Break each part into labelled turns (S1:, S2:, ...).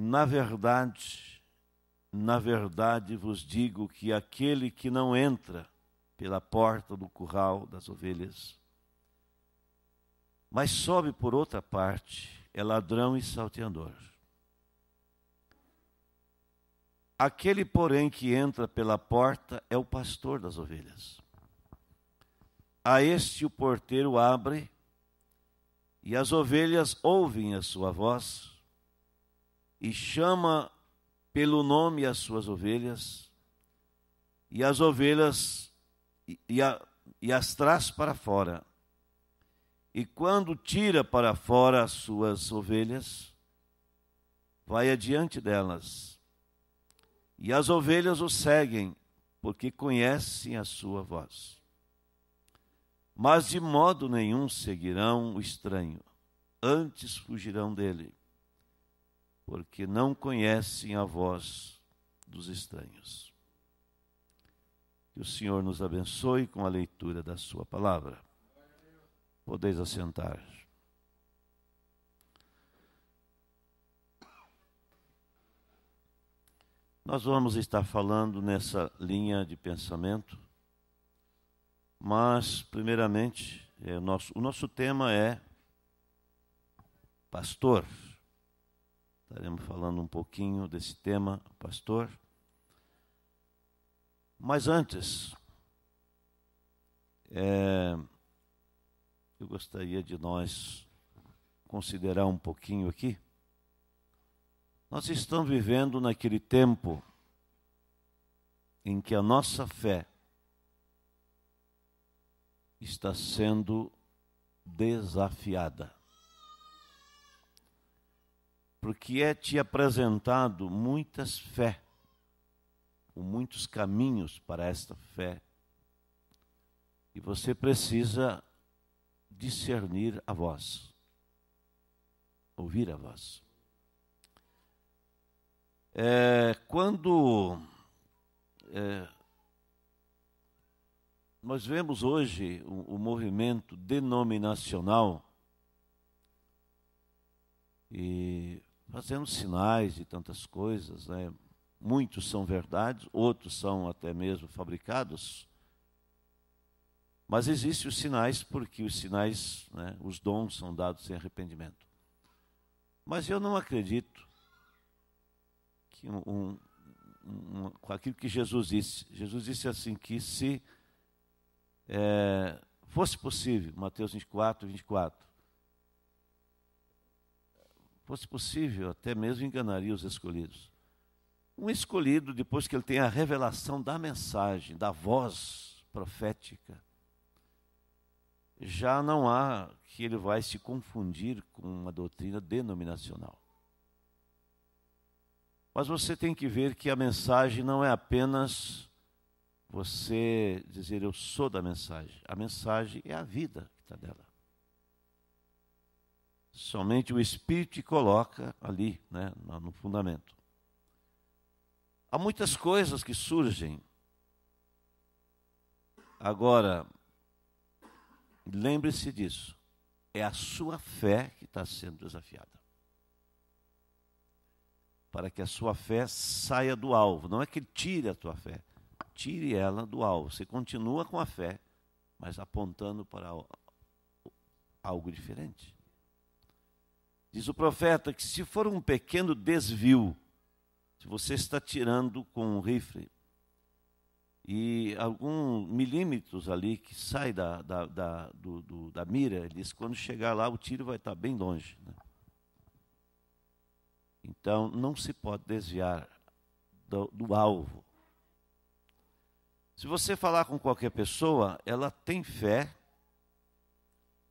S1: Na verdade, na verdade vos digo que aquele que não entra pela porta do curral das ovelhas, mas sobe por outra parte, é ladrão e salteador. Aquele, porém, que entra pela porta é o pastor das ovelhas. A este o porteiro abre, e as ovelhas ouvem a sua voz e chama pelo nome as suas ovelhas, e as ovelhas e, a, e as traz para fora. E quando tira para fora as suas ovelhas, vai adiante delas. E as ovelhas o seguem, porque conhecem a sua voz. Mas de modo nenhum seguirão o estranho, antes fugirão dele porque não conhecem a voz dos estranhos. Que o Senhor nos abençoe com a leitura da Sua palavra. Podeis assentar. Nós vamos estar falando nessa linha de pensamento, mas, primeiramente, é o, nosso, o nosso tema é pastor. Estaremos falando um pouquinho desse tema, pastor. Mas antes, é, eu gostaria de nós considerar um pouquinho aqui. Nós estamos vivendo naquele tempo em que a nossa fé está sendo desafiada porque é te apresentado muitas fé, ou muitos caminhos para esta fé. E você precisa discernir a voz, ouvir a voz. É, quando é, nós vemos hoje o, o, movimento denominacional, e fazendo sinais de tantas coisas, né? muitos são verdades, outros são até mesmo fabricados. Mas existem os sinais, porque os sinais, né, os dons são dados sem arrependimento. Mas eu não acredito que um, um, um, com aquilo que Jesus disse. Jesus disse assim: que se é, fosse possível, Mateus 24, 24, fosse possível, até mesmo enganaria os escolhidos. Um escolhido, depois que ele tem a revelação da mensagem, da voz profética, já não há que ele vai se confundir com uma doutrina denominacional. Mas você tem que ver que a mensagem não é apenas você dizer eu sou da mensagem. A mensagem é a vida que está dela. Somente o Espírito te coloca ali, né, no fundamento. Há muitas coisas que surgem. Agora, lembre-se disso. É a sua fé que está sendo desafiada. Para que a sua fé saia do alvo. Não é que ele tire a tua fé. Tire ela do alvo. Você continua com a fé, mas apontando para algo diferente. Diz o profeta que se for um pequeno desvio, se você está tirando com um rifle e alguns milímetros ali que sai da, da, da, do, do, da mira, ele diz que quando chegar lá o tiro vai estar bem longe. Né? Então não se pode desviar do, do alvo. Se você falar com qualquer pessoa, ela tem fé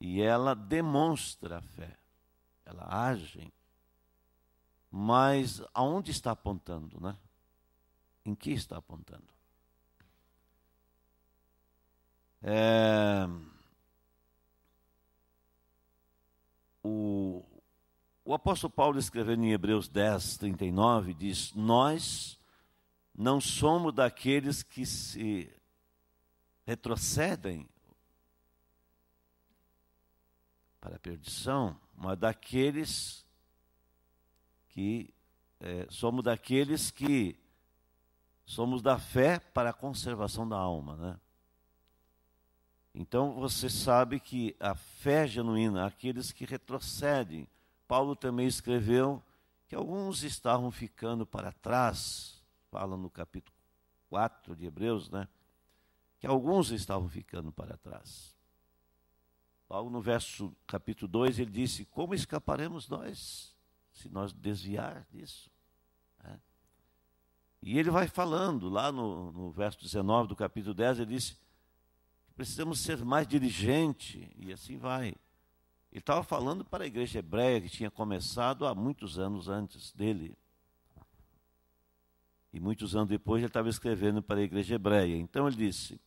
S1: e ela demonstra a fé ela agem, mas aonde está apontando, né? Em que está apontando? É... O, o apóstolo Paulo escrevendo em Hebreus 10, 39, diz: Nós não somos daqueles que se retrocedem para a perdição, mas daqueles que é, somos daqueles que somos da fé para a conservação da alma, né? Então você sabe que a fé genuína, aqueles que retrocedem, Paulo também escreveu que alguns estavam ficando para trás, fala no capítulo 4 de Hebreus, né? Que alguns estavam ficando para trás. Logo no verso capítulo 2, ele disse: Como escaparemos nós se nós desviar disso? É. E ele vai falando, lá no, no verso 19 do capítulo 10, ele disse: Precisamos ser mais diligente, e assim vai. Ele estava falando para a igreja hebreia que tinha começado há muitos anos antes dele. E muitos anos depois ele estava escrevendo para a igreja hebreia. Então ele disse: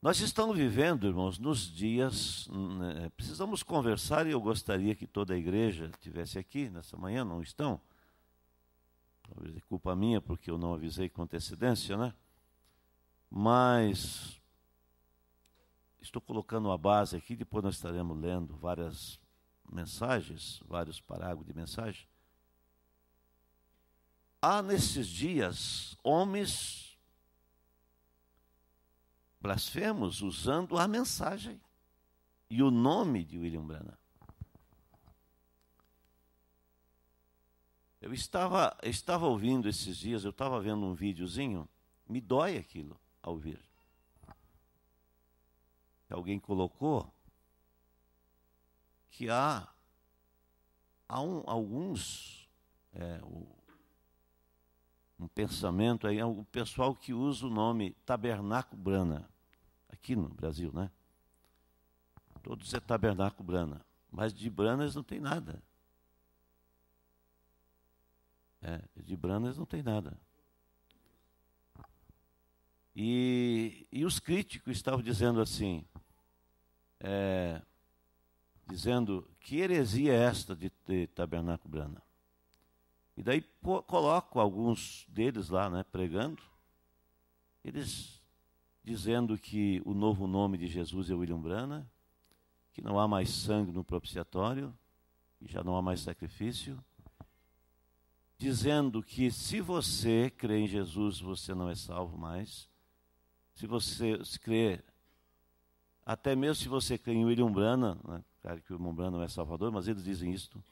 S1: nós estamos vivendo, irmãos, nos dias. Né, precisamos conversar e eu gostaria que toda a igreja estivesse aqui nessa manhã, não estão? Talvez é culpa minha, porque eu não avisei com antecedência, né? Mas estou colocando uma base aqui, depois nós estaremos lendo várias mensagens, vários parágrafos de mensagem. Há nesses dias homens blasfemos usando a mensagem e o nome de William Branham. Eu estava, estava ouvindo esses dias, eu estava vendo um videozinho, me dói aquilo ao ouvir. Alguém colocou que há, há um, alguns, é, o, um pensamento aí, é o pessoal que usa o nome Tabernáculo Brana, aqui no Brasil, né? Todos é Tabernáculo Brana, mas de Branas não tem nada. É, de Branas não tem nada. E, e os críticos estavam dizendo assim, é, dizendo que heresia é esta de, de Tabernáculo Brana? E daí pô, coloco alguns deles lá, né, pregando, eles dizendo que o novo nome de Jesus é William Branagh, que não há mais sangue no propiciatório, que já não há mais sacrifício, dizendo que se você crê em Jesus, você não é salvo mais. Se você se crê, até mesmo se você crê em William Branagh, né, claro que o William Branagh não é salvador, mas eles dizem isto,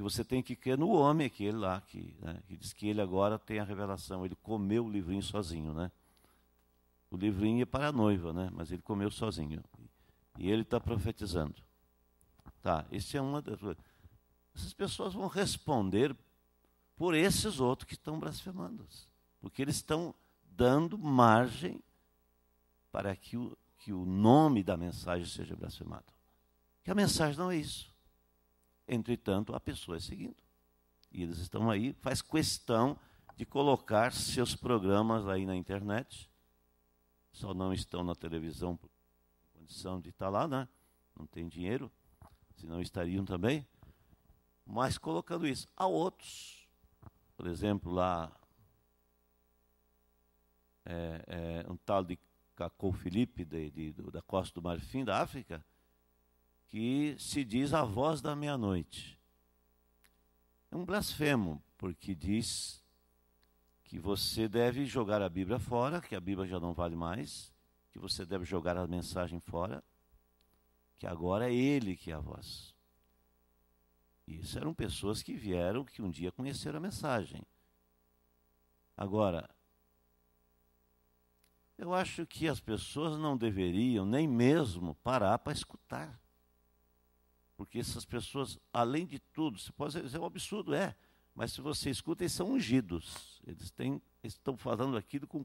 S1: que você tem que crer no homem, aquele lá, que, né, que diz que ele agora tem a revelação, ele comeu o livrinho sozinho, né? O livrinho é para a noiva, né? Mas ele comeu sozinho. E ele está profetizando. Tá, esse é uma das Essas pessoas vão responder por esses outros que estão blasfemando. Porque eles estão dando margem para que o, que o nome da mensagem seja blasfemado. Que a mensagem não é isso entretanto, pessoa é seguindo. E eles estão aí, faz questão de colocar seus programas aí na internet. Só não estão na televisão por condição de estar lá, né? Não tem dinheiro, senão estariam também. Mas colocando isso, há outros, por exemplo, lá é, é, um tal de Cacou Felipe, de, de, da Costa do Marfim, da África, que se diz a voz da meia-noite. É um blasfemo, porque diz que você deve jogar a Bíblia fora, que a Bíblia já não vale mais, que você deve jogar a mensagem fora, que agora é Ele que é a voz. Isso eram pessoas que vieram, que um dia conheceram a mensagem. Agora, eu acho que as pessoas não deveriam nem mesmo parar para escutar. Porque essas pessoas, além de tudo, você pode dizer, é um absurdo, é. Mas se você escuta, eles são ungidos. Eles, têm, estão falando aquilo com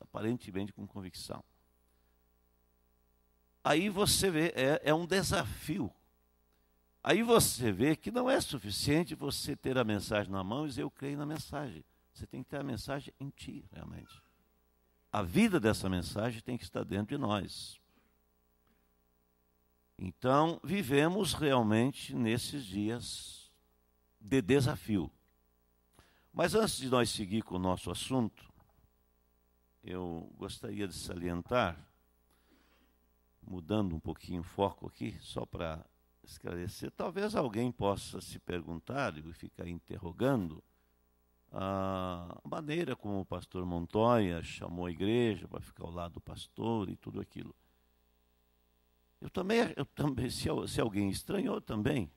S1: aparentemente com convicção. Aí você vê, é, é um desafio. Aí você vê que não é suficiente você ter a mensagem na mão e dizer eu creio na mensagem. Você tem que ter a mensagem em ti, realmente. A vida dessa mensagem tem que estar dentro de nós. Então, vivemos realmente nesses dias de desafio. Mas antes de nós seguir com o nosso assunto, eu gostaria de salientar, mudando um pouquinho o foco aqui, só para esclarecer, talvez alguém possa se perguntar e ficar interrogando a maneira como o pastor Montoya chamou a igreja para ficar ao lado do pastor e tudo aquilo. Eu também, eu também se, se alguém estranhou também,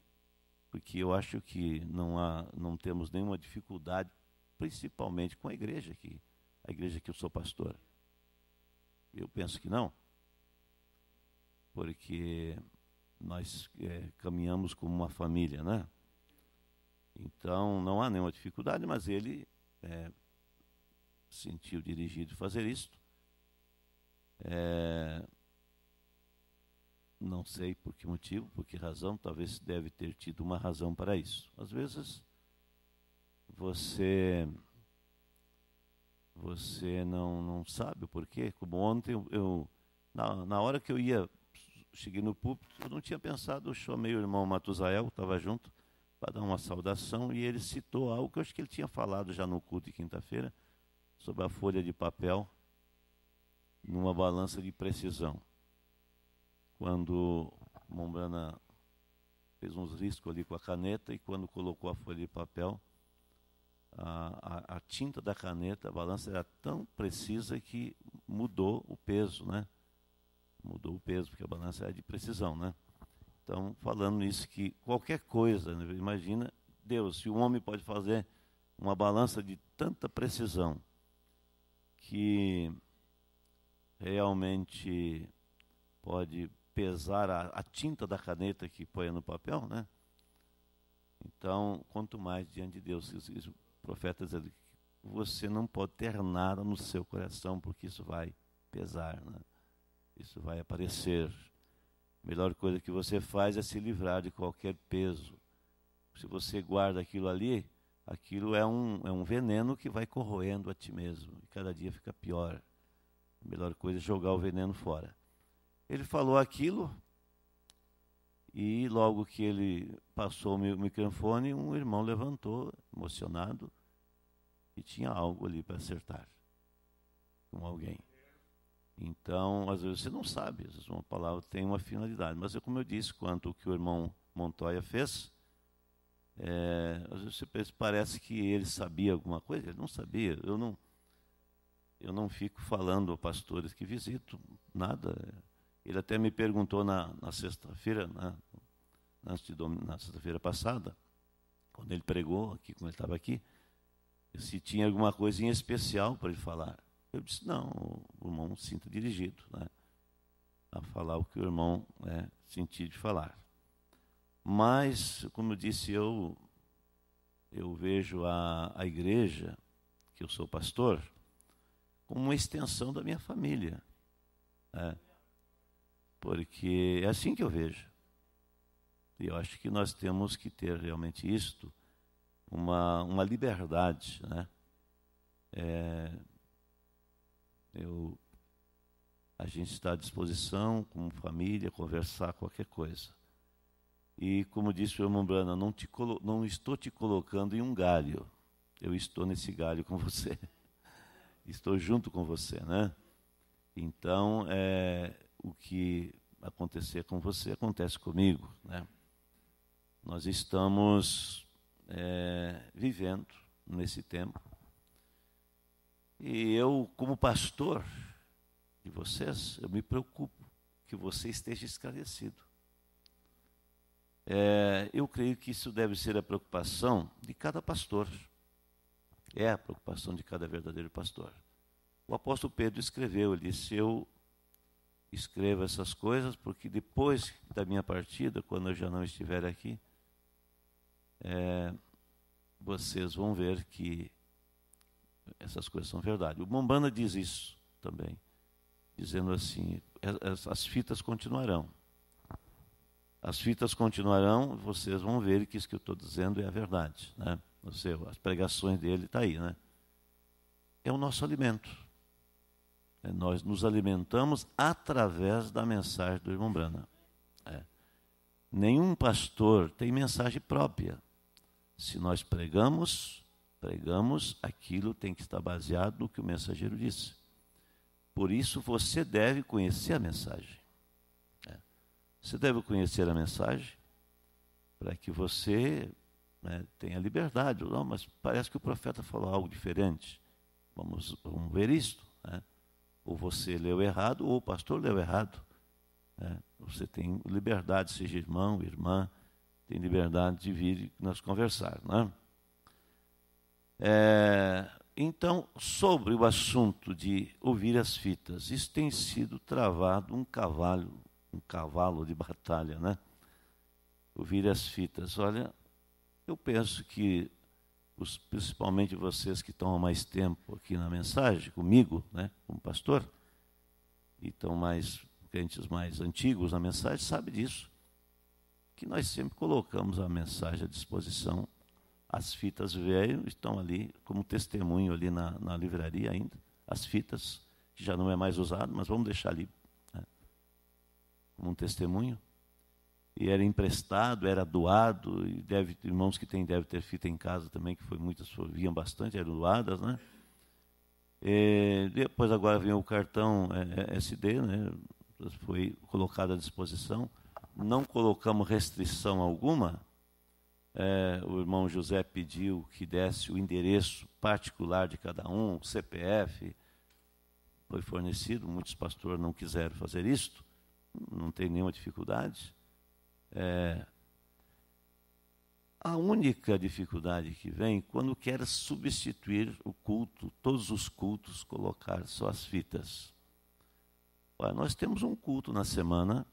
S1: porque eu acho que não, há, não temos nenhuma dificuldade, principalmente com a igreja aqui, a igreja que eu sou pastor. Eu penso que não, porque nós é, caminhamos como uma família, né? Então não há nenhuma dificuldade, mas ele é, sentiu dirigido fazer isto. É, não sei por que motivo, por que razão, talvez deve ter tido uma razão para isso. Às vezes você você não, não sabe o porquê. Como ontem eu na, na hora que eu ia cheguei no púlpito, eu não tinha pensado, eu chamei o irmão Matusael, estava junto, para dar uma saudação, e ele citou algo que eu acho que ele tinha falado já no culto de quinta-feira, sobre a folha de papel numa balança de precisão quando Mombrana fez uns riscos ali com a caneta e quando colocou a folha de papel, a, a, a, tinta da caneta, a balança era tão precisa que mudou o peso, né? Mudou o peso, porque a balança era de precisão, né? Então, falando isso, que qualquer coisa, né? imagina Deus, se o homem pode fazer uma balança de tanta precisão, que realmente pode pesar a, a tinta da caneta que põe no papel, né? Então, quanto mais diante de Deus, o profeta dizendo que você não pode ter nada no seu coração, porque isso vai pesar, né? isso vai aparecer. A melhor coisa que você faz é se livrar de qualquer peso. Se você guarda aquilo ali, aquilo é um, é um veneno que vai corroendo a ti mesmo, e cada dia fica pior. A melhor coisa é jogar o veneno fora. Ele falou aquilo e logo que ele passou o microfone, um irmão levantou, emocionado, e tinha algo ali para acertar com alguém. Então, às vezes você não sabe, às vezes uma palavra tem uma finalidade. Mas, é como eu disse, quanto o que o irmão Montoya fez, é, às vezes você pensa, parece que ele sabia alguma coisa, ele não sabia. Eu não, eu não fico falando a pastores que visito, nada. Ele até me perguntou na, na sexta-feira, na, né, na sexta-feira passada, quando ele pregou aqui, quando ele estava aqui, se tinha alguma coisa em especial para ele falar. Eu disse, não, o irmão sinta dirigido né, a falar o que o irmão né, sentiu de falar. Mas, como eu disse, eu, eu vejo a, a igreja, que eu sou pastor, como uma extensão da minha família. Né? Porque é assim que eu vejo. E eu acho que nós temos que ter realmente isto, uma, uma liberdade. Né? É, eu, a gente está à disposição, como família, conversar qualquer coisa. E, como disse o irmão Brana, não, te não estou te colocando em um galho. Eu estou nesse galho com você. Estou junto com você, né? Então, é, o que acontecer com você acontece comigo. Né? Nós estamos é, vivendo nesse tempo. E eu, como pastor de vocês, eu me preocupo que você esteja esclarecido. É, eu creio que isso deve ser a preocupação de cada pastor. É a preocupação de cada verdadeiro pastor. O apóstolo Pedro escreveu, ele disse, eu escreva essas coisas, porque depois da minha partida, quando eu já não estiver aqui, é, vocês vão ver que essas coisas são verdade. O Mombana diz isso também, dizendo assim: as, as fitas continuarão. As fitas continuarão, vocês vão ver que isso que eu estou dizendo é a verdade. Né? Ou seja, as pregações dele estão tá aí. Né? É o nosso alimento. É, nós nos alimentamos através da mensagem do irmão Brana. É. Nenhum pastor tem mensagem própria. Se nós pregamos, pregamos, aquilo tem que estar baseado no que o mensageiro disse. Por isso você deve conhecer a mensagem. É. Você deve conhecer a mensagem para que você né, tenha liberdade. Não, mas parece que o profeta falou algo diferente. Vamos, vamos ver isto. Né? Ou você leu errado, ou o pastor leu errado. É, você tem liberdade, seja irmão, irmã, tem liberdade de vir e nós conversar. Né? É, então, sobre o assunto de ouvir as fitas, isso tem sido travado um cavalo, um cavalo de batalha, né? Ouvir as fitas. Olha, eu penso que os, principalmente vocês que estão há mais tempo aqui na mensagem, comigo, né, como pastor, e estão mais, crentes mais antigos na mensagem, sabe disso. Que nós sempre colocamos a mensagem à disposição. As fitas velhas estão ali como testemunho ali na, na livraria ainda. As fitas, que já não é mais usado, mas vamos deixar ali né, como um testemunho e era emprestado, era doado, e deve, irmãos que têm deve ter fita em casa também, que foi muitas, vinham bastante, eram doadas, né? E é, depois agora vem o cartão é, é, SD, né? Foi colocado à disposição. Não colocamos restrição alguma. É, o irmão José pediu que desse o endereço particular de cada um, o CPF. Foi fornecido, muitos pastores não quiseram fazer isto, não tem nenhuma dificuldade. É, a única dificuldade que vem quando quer substituir o culto, todos os cultos, colocar só as fitas. Olha, nós temos um culto na semana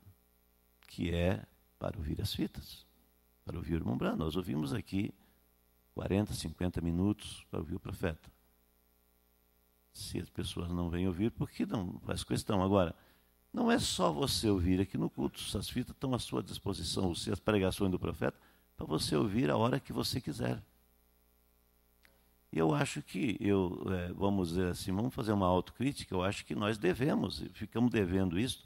S1: que é para ouvir as fitas, para ouvir o irmão Brando. Nós ouvimos aqui 40, 50 minutos para ouvir o profeta. Se as pessoas não vêm ouvir, por que não faz questão. Agora, não é só você ouvir aqui no culto, as fitas estão à sua disposição, as pregações do profeta, para você ouvir a hora que você quiser. E eu acho que, eu, é, vamos dizer assim, vamos fazer uma autocrítica, eu acho que nós devemos, ficamos devendo isso,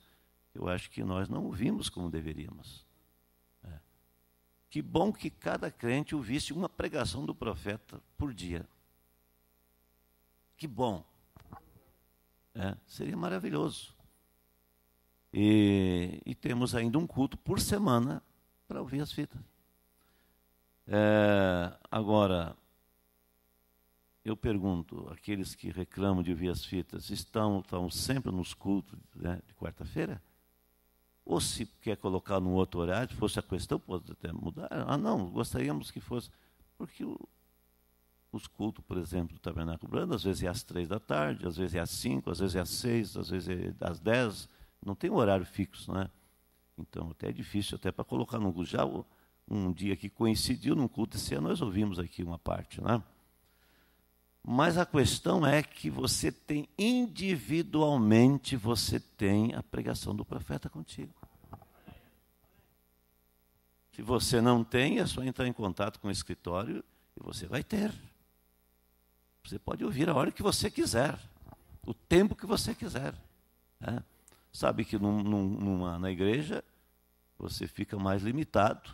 S1: eu acho que nós não ouvimos como deveríamos. É. Que bom que cada crente ouvisse uma pregação do profeta por dia. Que bom. É, seria maravilhoso. E, e temos ainda um culto por semana para ouvir as fitas. É, agora, eu pergunto, aqueles que reclamam de ouvir as fitas, estão, estão sempre nos cultos né, de quarta-feira? Ou se quer colocar no outro horário, se fosse a questão, pode até mudar. Ah, não, gostaríamos que fosse. Porque o, os cultos, por exemplo, do Tabernáculo Brando, às vezes é às três da tarde, às vezes é às cinco, às vezes é às seis, às vezes é às dez não tem um horário fixo, né? Então, até é difícil, até para colocar num culto. Já um dia que coincidiu num culto esse ano, nós ouvimos aqui uma parte, é? Mas a questão é que você tem individualmente, você tem a pregação do profeta contigo. Se você não tem, é só entrar em contato com o escritório e você vai ter. Você pode ouvir a hora que você quiser, o tempo que você quiser. Né? Sabe que num, numa, na igreja você fica mais limitado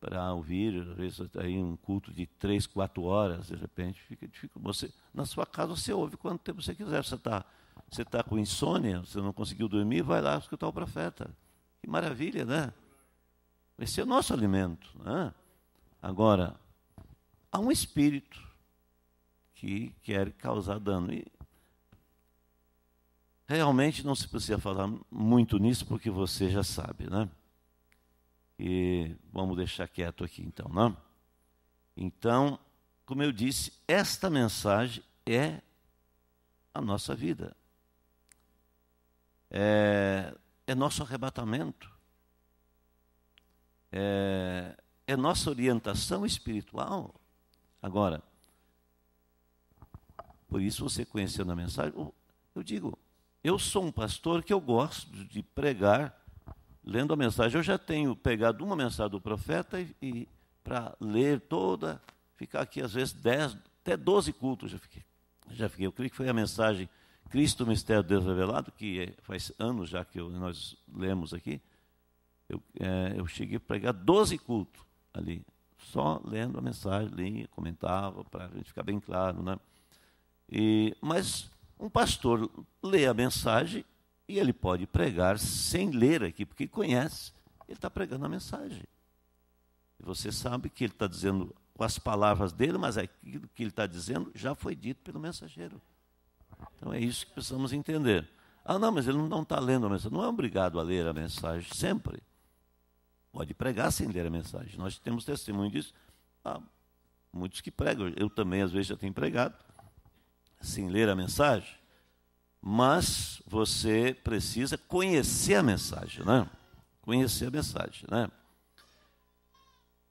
S1: para ouvir, às vezes aí um culto de três, quatro horas, de repente fica difícil. Você, na sua casa você ouve quanto tempo você quiser. Você está você tá com insônia, você não conseguiu dormir, vai lá escutar o profeta. Que maravilha, né? Esse é o nosso alimento. Né? Agora, há um espírito que quer causar dano. E Realmente não se precisa falar muito nisso, porque você já sabe, né? E vamos deixar quieto aqui então, né? Então, como eu disse, esta mensagem é a nossa vida. É, é nosso arrebatamento. É, é nossa orientação espiritual. Agora, por isso você conheceu na mensagem, eu digo, eu sou um pastor que eu gosto de pregar lendo a mensagem. Eu já tenho pegado uma mensagem do profeta e, e para ler toda, ficar aqui às vezes 10, até 12 cultos já fiquei. Já fiquei. Eu creio que foi a mensagem Cristo, Mistério de Deus Revelado, que é, faz anos já que eu, nós lemos aqui. Eu, é, eu cheguei a pregar 12 cultos ali, só lendo a mensagem, lia, comentava, para a gente ficar bem claro. Né? E, mas um pastor lê a mensagem e ele pode pregar sem ler aqui, porque conhece. Ele está pregando a mensagem. E você sabe que ele está dizendo com as palavras dele, mas aquilo que ele está dizendo já foi dito pelo mensageiro. Então é isso que precisamos entender. Ah, não, mas ele não está lendo a mensagem. Não é obrigado a ler a mensagem sempre. Pode pregar sem ler a mensagem. Nós temos testemunho disso. Há ah, muitos que pregam. Eu também, às vezes, já tenho pregado sem ler a mensagem, mas você precisa conhecer a mensagem, né? Conhecer a mensagem, né?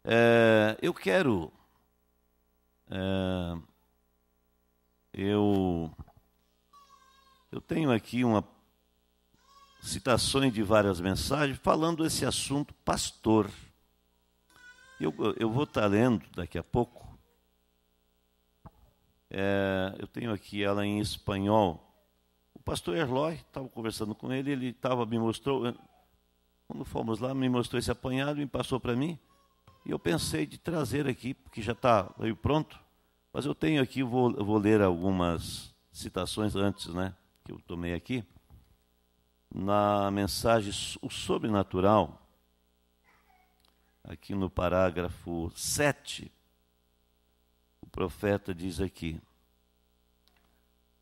S1: É, eu quero. É, eu, eu tenho aqui uma citações de várias mensagens falando esse assunto pastor. Eu, eu vou estar lendo daqui a pouco é, eu tenho aqui ela em espanhol. O pastor Erloy, estava conversando com ele, ele estava, me mostrou. Eh, quando fomos lá, me mostrou esse apanhado, me passou para mim. E eu pensei de trazer aqui, porque já está meio pronto. Mas eu tenho aqui, vou, vou ler algumas citações antes, né? Que eu tomei aqui. Na mensagem O Sobrenatural, aqui no parágrafo 7, profeta diz aqui,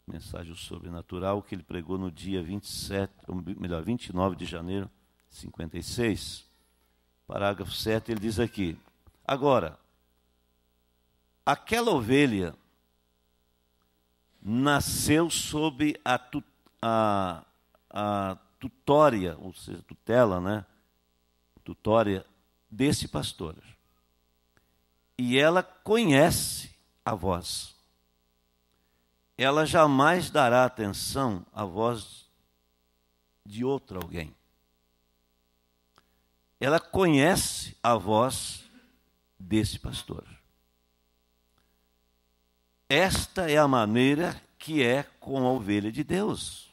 S1: mensagem sobrenatural que ele pregou no dia 27, melhor, 29 de janeiro 56, parágrafo 7, ele diz aqui: Agora, aquela ovelha nasceu sob a, a, a tutória, ou seja, tutela, né? Tutória desse pastor. E ela conhece a voz, Ela jamais dará atenção à voz de outro alguém. Ela conhece a voz desse pastor. Esta é a maneira que é com a ovelha de Deus.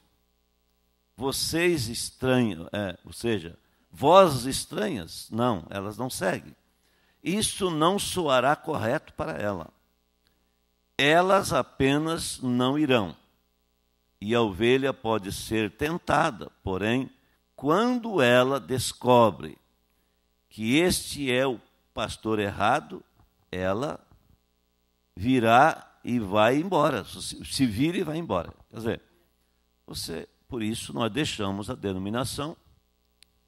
S1: Vocês estranhos, é, ou seja, vozes estranhas, não, elas não seguem. Isso não soará correto para ela elas apenas não irão. E a ovelha pode ser tentada, porém, quando ela descobre que este é o pastor errado, ela virá e vai embora, se vira e vai embora. Quer dizer, você, por isso nós deixamos a denominação,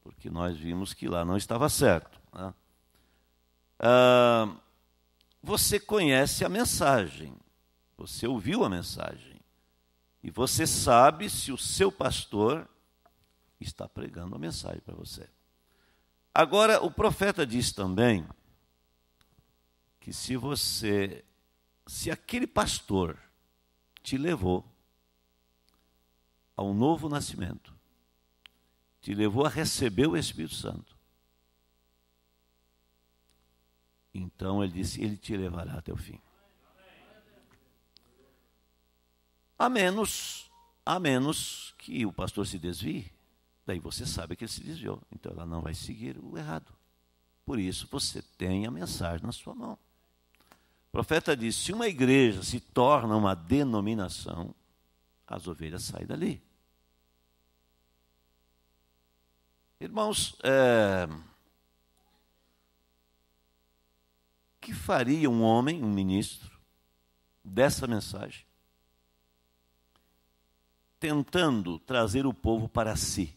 S1: porque nós vimos que lá não estava certo. Né? Ah, você conhece a mensagem, você ouviu a mensagem, e você sabe se o seu pastor está pregando a mensagem para você. Agora, o profeta diz também que se você, se aquele pastor te levou ao novo nascimento, te levou a receber o Espírito Santo, Então ele disse: Ele te levará até o fim. A menos, a menos que o pastor se desvie, daí você sabe que ele se desviou. Então ela não vai seguir o errado. Por isso você tem a mensagem na sua mão. O profeta disse se uma igreja se torna uma denominação, as ovelhas saem dali. Irmãos, é que faria um homem, um ministro, dessa mensagem, tentando trazer o povo para si?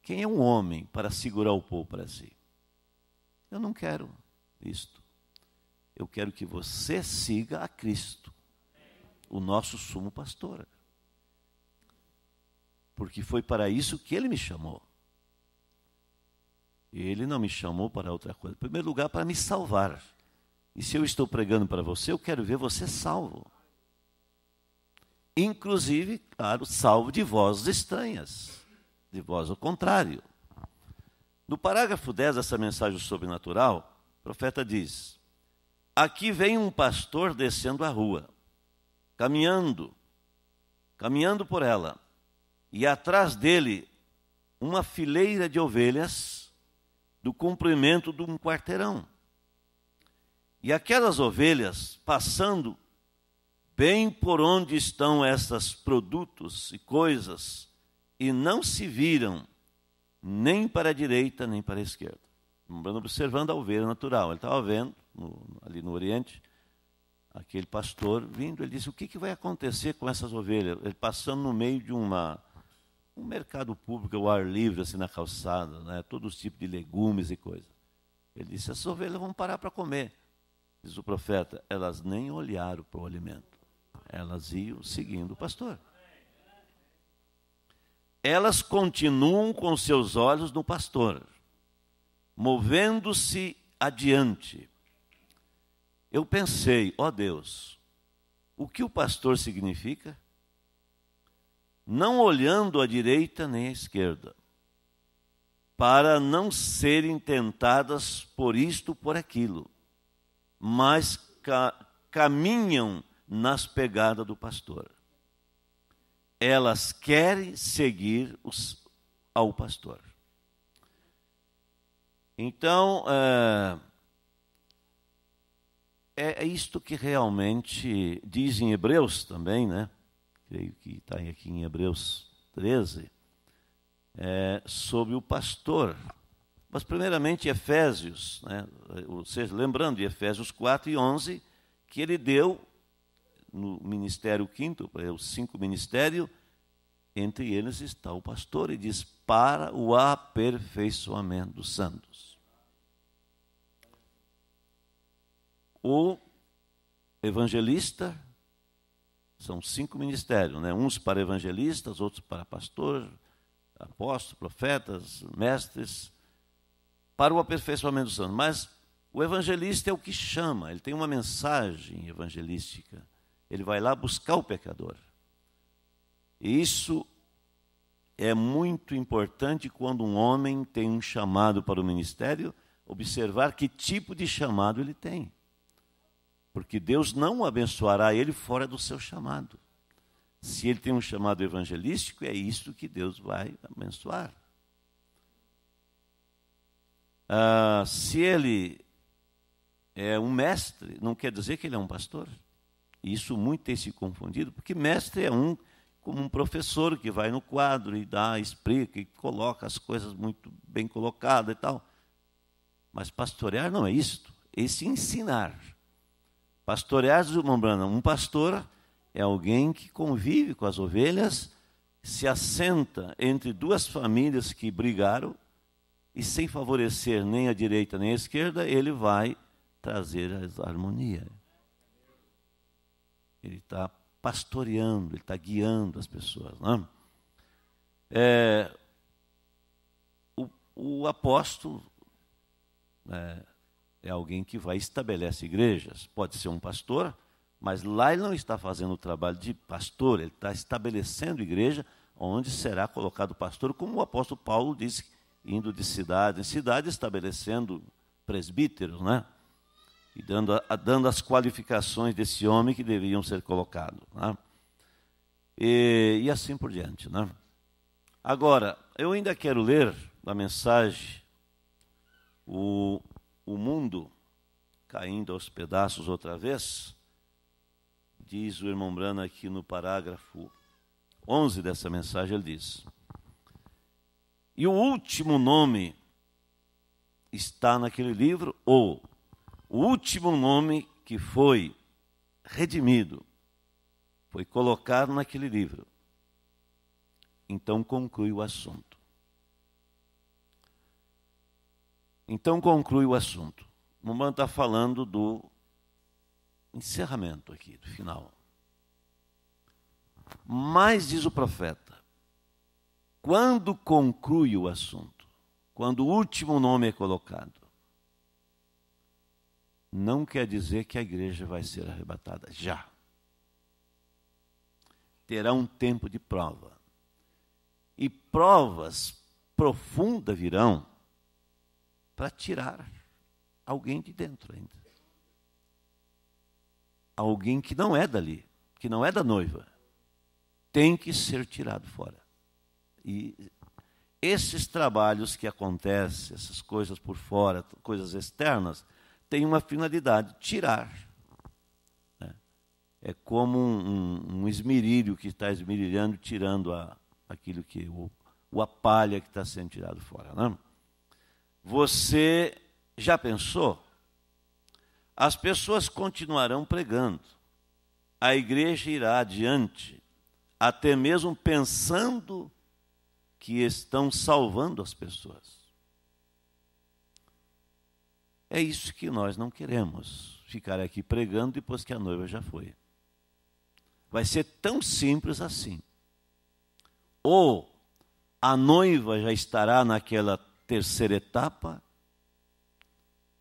S1: Quem é um homem para segurar o povo para si? Eu não quero isto. Eu quero que você siga a Cristo, o nosso sumo pastor. Porque foi para isso que ele me chamou. Ele não me chamou para outra coisa. Em primeiro lugar, para me salvar. E se eu estou pregando para você, eu quero ver você salvo. Inclusive, claro, salvo de vozes estranhas, de voz ao contrário. No parágrafo 10 dessa mensagem sobrenatural, o profeta diz: Aqui vem um pastor descendo a rua, caminhando, caminhando por ela, e atrás dele uma fileira de ovelhas do comprimento de um quarteirão. E aquelas ovelhas, passando bem por onde estão esses produtos e coisas, e não se viram nem para a direita nem para a esquerda. Lembrando, observando a ovelha natural. Ele estava vendo, no, ali no Oriente, aquele pastor vindo. Ele disse: O que, que vai acontecer com essas ovelhas? Ele passando no meio de uma um mercado público o ar livre, assim, na calçada, né? todos os tipos de legumes e coisa. Ele disse, as ovelhas vão parar para comer. Diz o profeta, elas nem olharam para o alimento. Elas iam seguindo o pastor. Elas continuam com seus olhos no pastor, movendo-se adiante. Eu pensei, ó oh Deus, o que o pastor significa? não olhando à direita nem à esquerda, para não serem tentadas por isto, por aquilo, mas ca caminham nas pegadas do pastor. Elas querem seguir os, ao pastor. Então, eh, é, é isto que realmente dizem Hebreus também, né? creio que está aqui em Hebreus 13, é, sobre o pastor. Mas, primeiramente, Efésios, né, ou seja, lembrando de Efésios 4 e 11, que ele deu no ministério quinto, é, os cinco ministérios, entre eles está o pastor, e diz: para o aperfeiçoamento dos santos. O evangelista, são cinco ministérios, né? uns para evangelistas, outros para pastores, apóstolos, profetas, mestres, para o aperfeiçoamento dos santos. Mas o evangelista é o que chama, ele tem uma mensagem evangelística. Ele vai lá buscar o pecador. E isso é muito importante quando um homem tem um chamado para o ministério, observar que tipo de chamado ele tem. Porque Deus não abençoará ele fora do seu chamado. Se ele tem um chamado evangelístico, é isso que Deus vai abençoar. Ah, se ele é um mestre, não quer dizer que ele é um pastor. Isso muito tem se confundido, porque mestre é um como um professor que vai no quadro e dá, explica e coloca as coisas muito bem colocadas e tal. Mas pastorear não é isto, é se ensinar. Pastorear, irmão um pastor é alguém que convive com as ovelhas, se assenta entre duas famílias que brigaram e sem favorecer nem a direita nem a esquerda, ele vai trazer a harmonia. Ele está pastoreando, ele está guiando as pessoas. Não é? é o, o apóstolo é, é alguém que vai estabelece igrejas. Pode ser um pastor, mas lá ele não está fazendo o trabalho de pastor, ele está estabelecendo igreja onde será colocado pastor, como o apóstolo Paulo disse, indo de cidade em cidade, estabelecendo presbíteros, né? E dando, dando as qualificações desse homem que deveriam ser colocados. Né? E, e assim por diante. Né? Agora, eu ainda quero ler da mensagem o o mundo caindo aos pedaços outra vez, diz o irmão Brana aqui no parágrafo 11 dessa mensagem, ele diz: E o último nome está naquele livro, ou o último nome que foi redimido, foi colocado naquele livro. Então conclui o assunto. Então conclui o assunto. Muman está falando do encerramento aqui, do final. Mas diz o profeta, quando conclui o assunto, quando o último nome é colocado, não quer dizer que a igreja vai ser arrebatada já. Terá um tempo de prova. E provas profundas virão para tirar alguém de dentro ainda. Alguém que não é dali, que não é da noiva, tem que ser tirado fora. E esses trabalhos que acontecem, essas coisas por fora, coisas externas, têm uma finalidade: tirar. Né? É como um, um, um esmirilho que está esmirilhando, tirando a, aquilo que o, o a palha que está sendo tirado fora. Não? Né? Você já pensou? As pessoas continuarão pregando, a igreja irá adiante, até mesmo pensando que estão salvando as pessoas. É isso que nós não queremos, ficar aqui pregando depois que a noiva já foi. Vai ser tão simples assim. Ou a noiva já estará naquela terceira etapa,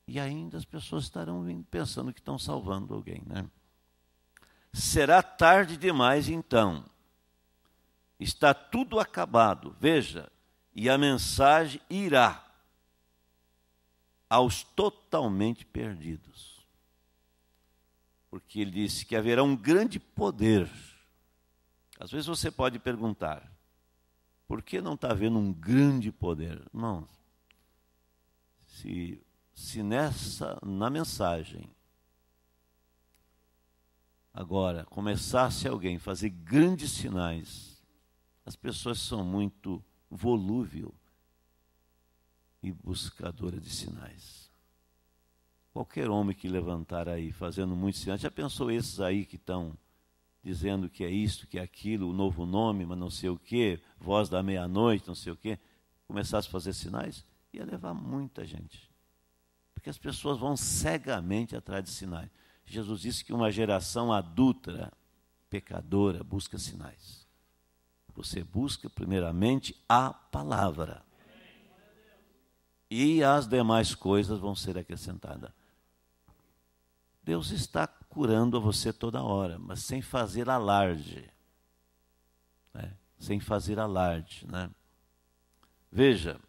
S1: e ainda as pessoas estarão vindo pensando que estão salvando alguém, né? Será tarde demais então. Está tudo acabado, veja, e a mensagem irá aos totalmente perdidos. Porque ele disse que haverá um grande poder. Às vezes você pode perguntar: por que não está havendo um grande poder? Irmãos, se, se nessa, na mensagem, agora começasse alguém a fazer grandes sinais, as pessoas são muito volúvel e buscadora de sinais. Qualquer homem que levantar aí fazendo muitos sinais, já pensou esses aí que estão dizendo que é isto, que é aquilo, o novo nome, mas não sei o quê, voz da meia-noite, não sei o quê, começasse a fazer sinais, ia levar muita gente. Porque as pessoas vão cegamente atrás de sinais. Jesus disse que uma geração adulta, pecadora, busca sinais. Você busca primeiramente a palavra. E as demais coisas vão ser acrescentadas. Deus está curando a você toda hora, mas sem fazer alarde. Né? Sem fazer alarde. Né? Veja,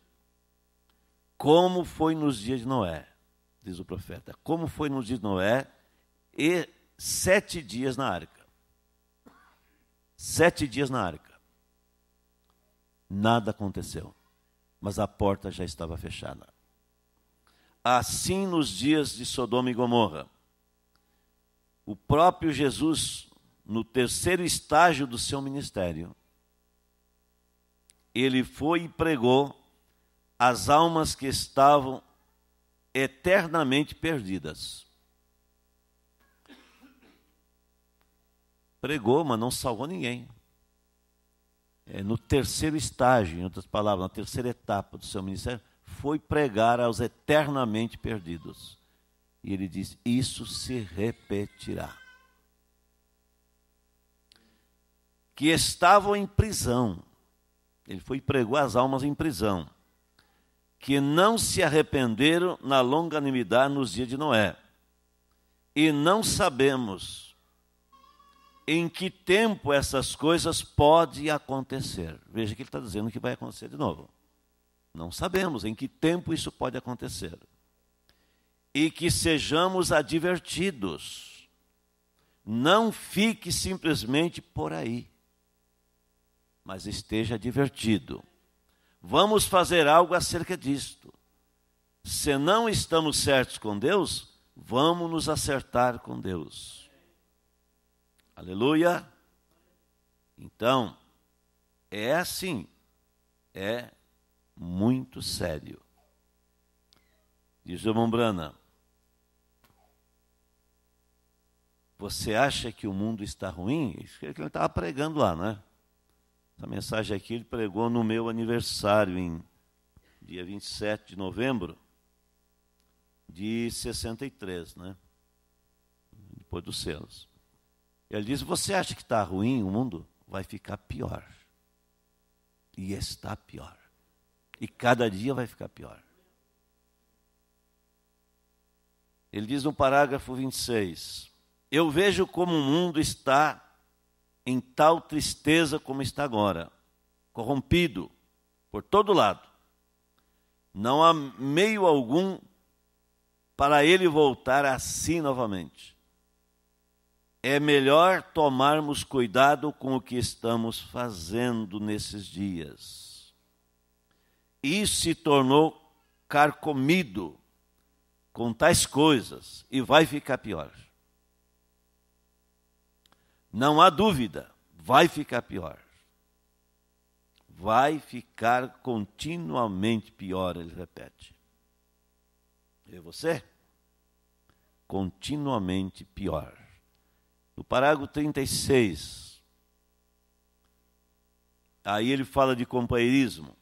S1: como foi nos dias de Noé, diz o profeta, como foi nos dias de Noé e sete dias na arca. Sete dias na arca. Nada aconteceu, mas a porta já estava fechada. Assim nos dias de Sodoma e Gomorra o próprio Jesus, no terceiro estágio do seu ministério, ele foi e pregou as almas que estavam eternamente perdidas. Pregou, mas não salvou ninguém. É, no terceiro estágio, em outras palavras, na terceira etapa do seu ministério, foi pregar aos eternamente perdidos. E ele diz: Isso se repetirá. Que estavam em prisão, ele foi pregou as almas em prisão, que não se arrependeram na longanimidade nos dias de Noé. E não sabemos em que tempo essas coisas podem acontecer. Veja que ele está dizendo que vai acontecer de novo. Não sabemos em que tempo isso pode acontecer e que sejamos advertidos. Não fique simplesmente por aí, mas esteja advertido. Vamos fazer algo acerca disto. Se não estamos certos com Deus, vamos nos acertar com Deus. Aleluia! Então, é assim, é muito sério. Diz o irmão Brana, Você acha que o mundo está ruim? Isso que ele estava pregando lá, né? Essa mensagem aqui ele pregou no meu aniversário, em dia 27 de novembro de 63, né? Depois dos selos. Ele diz: Você acha que está ruim o mundo? Vai ficar pior. E está pior. E cada dia vai ficar pior. Ele diz no parágrafo 26. Eu vejo como o mundo está em tal tristeza como está agora, corrompido por todo lado. Não há meio algum para ele voltar a si novamente. É melhor tomarmos cuidado com o que estamos fazendo nesses dias. Isso se tornou carcomido com tais coisas e vai ficar pior. Não há dúvida, vai ficar pior. Vai ficar continuamente pior, ele repete. E você? Continuamente pior. No parágrafo 36, aí ele fala de companheirismo.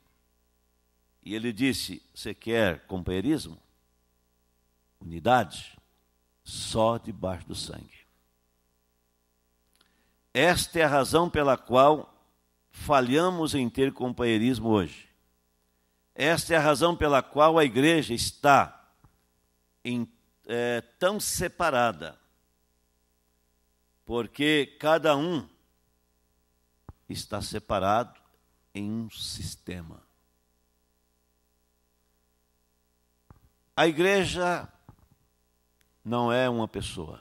S1: E ele disse: Você quer companheirismo? Unidade? Só debaixo do sangue. Esta é a razão pela qual falhamos em ter companheirismo hoje. Esta é a razão pela qual a igreja está em, é, tão separada, porque cada um está separado em um sistema. A igreja não é uma pessoa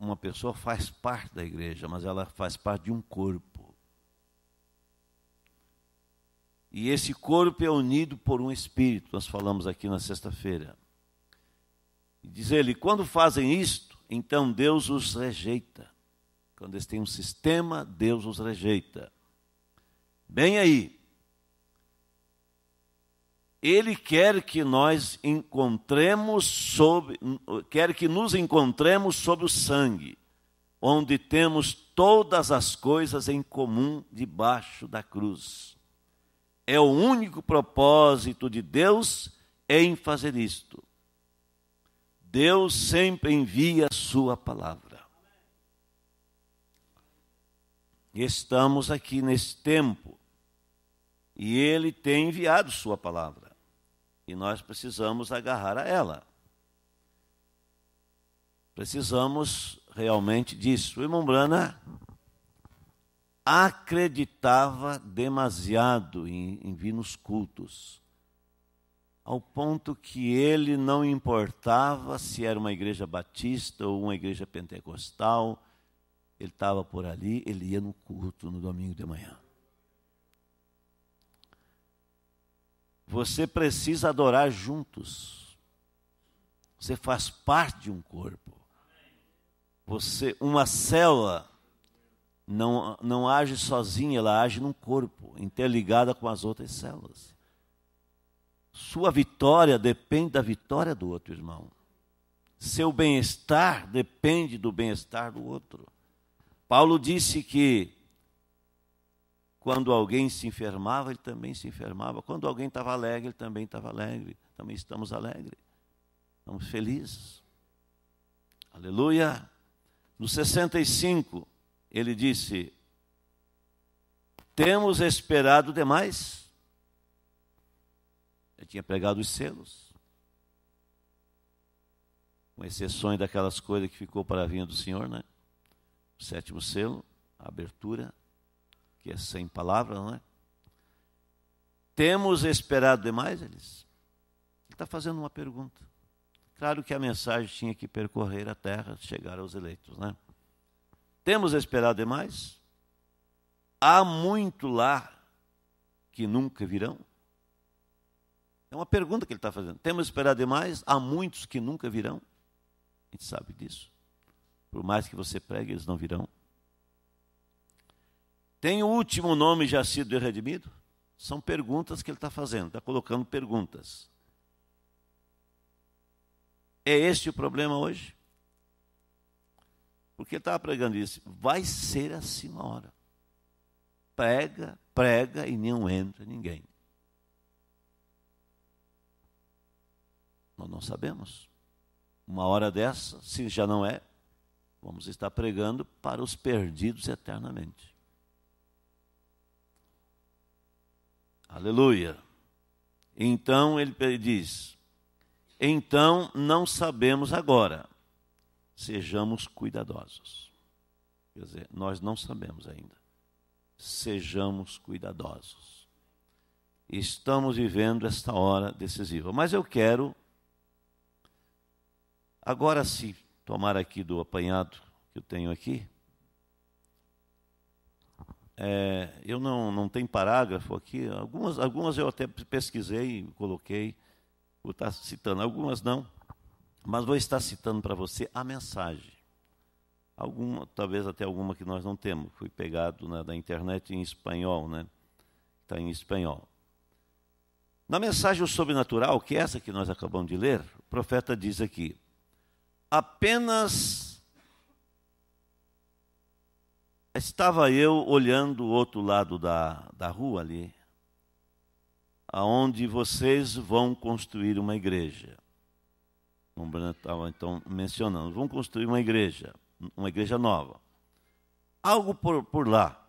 S1: uma pessoa faz parte da igreja, mas ela faz parte de um corpo. E esse corpo é unido por um espírito, nós falamos aqui na sexta-feira. Diz ele: quando fazem isto, então Deus os rejeita. Quando eles têm um sistema, Deus os rejeita. Bem aí, ele quer que nós encontremos sobre quer que nos encontremos sob o sangue, onde temos todas as coisas em comum debaixo da cruz. É o único propósito de Deus em fazer isto. Deus sempre envia a sua palavra. Estamos aqui nesse tempo e ele tem enviado sua palavra e nós precisamos agarrar a ela. Precisamos realmente disso. O irmão Brana acreditava demasiado em, em vir nos cultos, ao ponto que ele não importava se era uma igreja batista ou uma igreja pentecostal, ele estava por ali, ele ia no culto no domingo de manhã. Você precisa adorar juntos. Você faz parte de um corpo. Você, uma célula não, não age sozinha, ela age num corpo, interligada com as outras células. Sua vitória depende da vitória do outro irmão. Seu bem-estar depende do bem-estar do outro. Paulo disse que quando alguém se enfermava, ele também se enfermava. Quando alguém estava alegre, ele também estava alegre. Também estamos alegres. Estamos felizes. Aleluia. No 65, ele disse: Temos esperado demais. Ele tinha pregado os selos. Com exceções daquelas coisas que ficou para a vinha do Senhor, né? O sétimo selo, a abertura que é sem palavras, não é? Temos esperado demais eles? Ele está fazendo uma pergunta. Claro que a mensagem tinha que percorrer a terra, chegar aos eleitos, né? Temos esperado demais? Há muito lá que nunca virão? É uma pergunta que ele está fazendo. Temos esperado demais? Há muitos que nunca virão? A gente sabe disso. Por mais que você pregue, eles não virão. Tem o último nome já sido redimido? São perguntas que ele está fazendo, está colocando perguntas. É este o problema hoje? Porque ele estava pregando isso. Vai ser assim uma hora. Prega, prega e não entra ninguém. Nós não sabemos. Uma hora dessa, se já não é, vamos estar pregando para os perdidos eternamente. Aleluia. Então ele diz: Então não sabemos agora, sejamos cuidadosos. Quer dizer, nós não sabemos ainda. Sejamos cuidadosos. Estamos vivendo esta hora decisiva. Mas eu quero, agora se tomar aqui do apanhado que eu tenho aqui, é, eu não, não tenho parágrafo aqui, algumas, algumas eu até pesquisei, coloquei, vou estar citando, algumas não, mas vou estar citando para você a mensagem. Alguma, talvez até alguma que nós não temos, foi pegado né, da internet em espanhol, né? Está em espanhol. Na mensagem Sobrenatural, que é essa que nós acabamos de ler, o profeta diz aqui: apenas Estava eu olhando o outro lado da, da rua ali, aonde vocês vão construir uma igreja. O Bruno estava então mencionando, vão construir uma igreja, uma igreja nova. Algo por, por lá,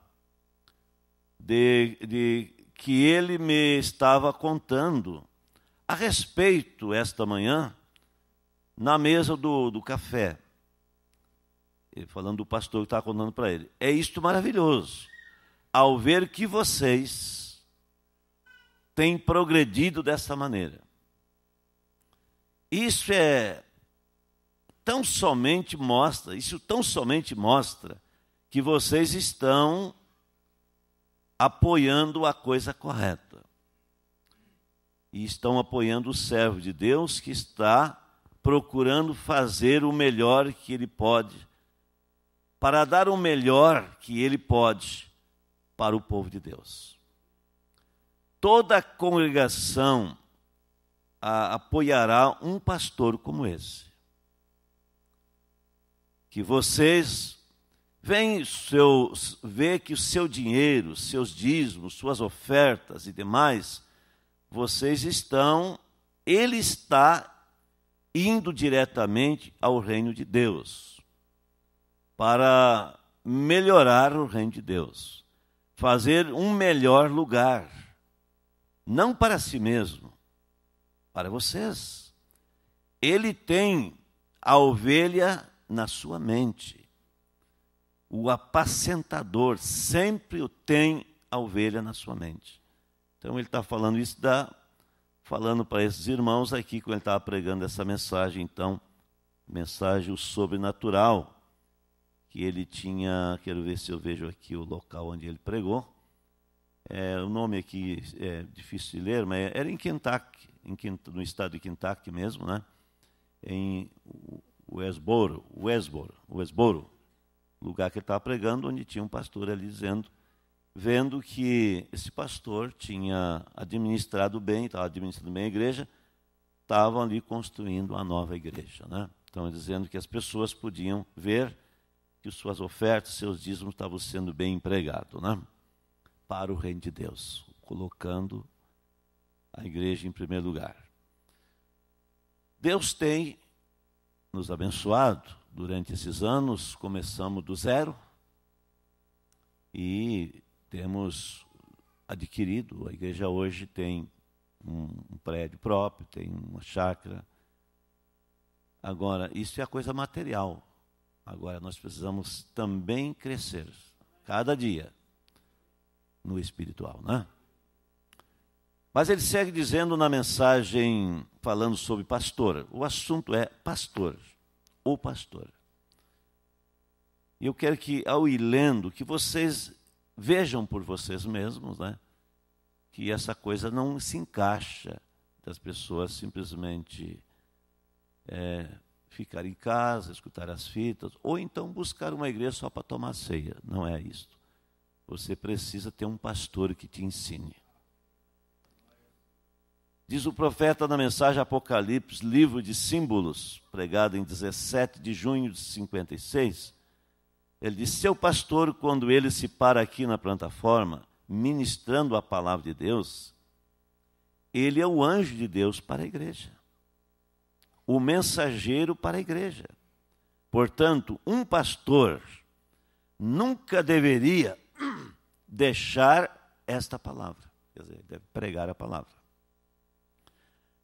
S1: de, de que ele me estava contando a respeito esta manhã, na mesa do, do café. Ele falando do pastor que tá estava contando para ele. É isto maravilhoso. Ao ver que vocês têm progredido dessa maneira. Isso é tão somente mostra, isso tão somente mostra que vocês estão apoiando a coisa correta. E estão apoiando o servo de Deus que está procurando fazer o melhor que ele pode para dar o melhor que ele pode para o povo de Deus. Toda a congregação a, apoiará um pastor como esse. Que vocês vem seu, vê que o seu dinheiro, seus dízimos, suas ofertas e demais, vocês estão, ele está indo diretamente ao reino de Deus para melhorar o reino de Deus, fazer um melhor lugar, não para si mesmo, para vocês. Ele tem a ovelha na sua mente. O apacentador sempre o tem a ovelha na sua mente. Então ele está falando isso da falando para esses irmãos aqui quando ele estava pregando essa mensagem, então mensagem sobrenatural que ele tinha, quero ver se eu vejo aqui o local onde ele pregou. É, o nome aqui é difícil de ler, mas era em Kentucky, em, no estado de Kentucky mesmo, né? em Westboro, Westboro, Westboro, lugar que ele estava pregando, onde tinha um pastor ali dizendo, vendo que esse pastor tinha administrado bem, estava administrando bem a igreja, estavam ali construindo a nova igreja. Né? Então, dizendo que as pessoas podiam ver que suas ofertas, seus dízimos estavam sendo bem empregados, né? Para o reino de Deus, colocando a igreja em primeiro lugar. Deus tem nos abençoado durante esses anos, começamos do zero e temos adquirido. A igreja hoje tem um, um prédio próprio, tem uma chácara. Agora, isso é a coisa material. Agora nós precisamos também crescer, cada dia, no espiritual, né? Mas ele segue dizendo na mensagem, falando sobre pastor. O assunto é pastor, ou pastor. E eu quero que, ao ir lendo, que vocês vejam por vocês mesmos, né? Que essa coisa não se encaixa das pessoas simplesmente é, ficar em casa, escutar as fitas, ou então buscar uma igreja só para tomar ceia. Não é isto. Você precisa ter um pastor que te ensine. Diz o profeta na mensagem Apocalipse, livro de símbolos, pregado em 17 de junho de 56. Ele diz: Seu pastor, quando ele se para aqui na plataforma, ministrando a palavra de Deus, ele é o anjo de Deus para a igreja o mensageiro para a igreja. Portanto, um pastor nunca deveria deixar esta palavra, quer dizer, deve pregar a palavra,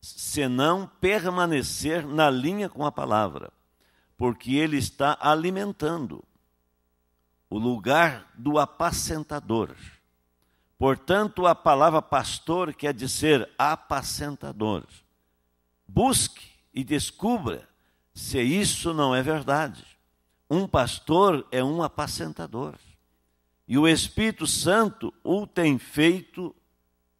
S1: senão permanecer na linha com a palavra, porque ele está alimentando o lugar do apacentador. Portanto, a palavra pastor quer dizer apacentador. Busque e descubra se isso não é verdade. Um pastor é um apacentador. E o Espírito Santo o tem feito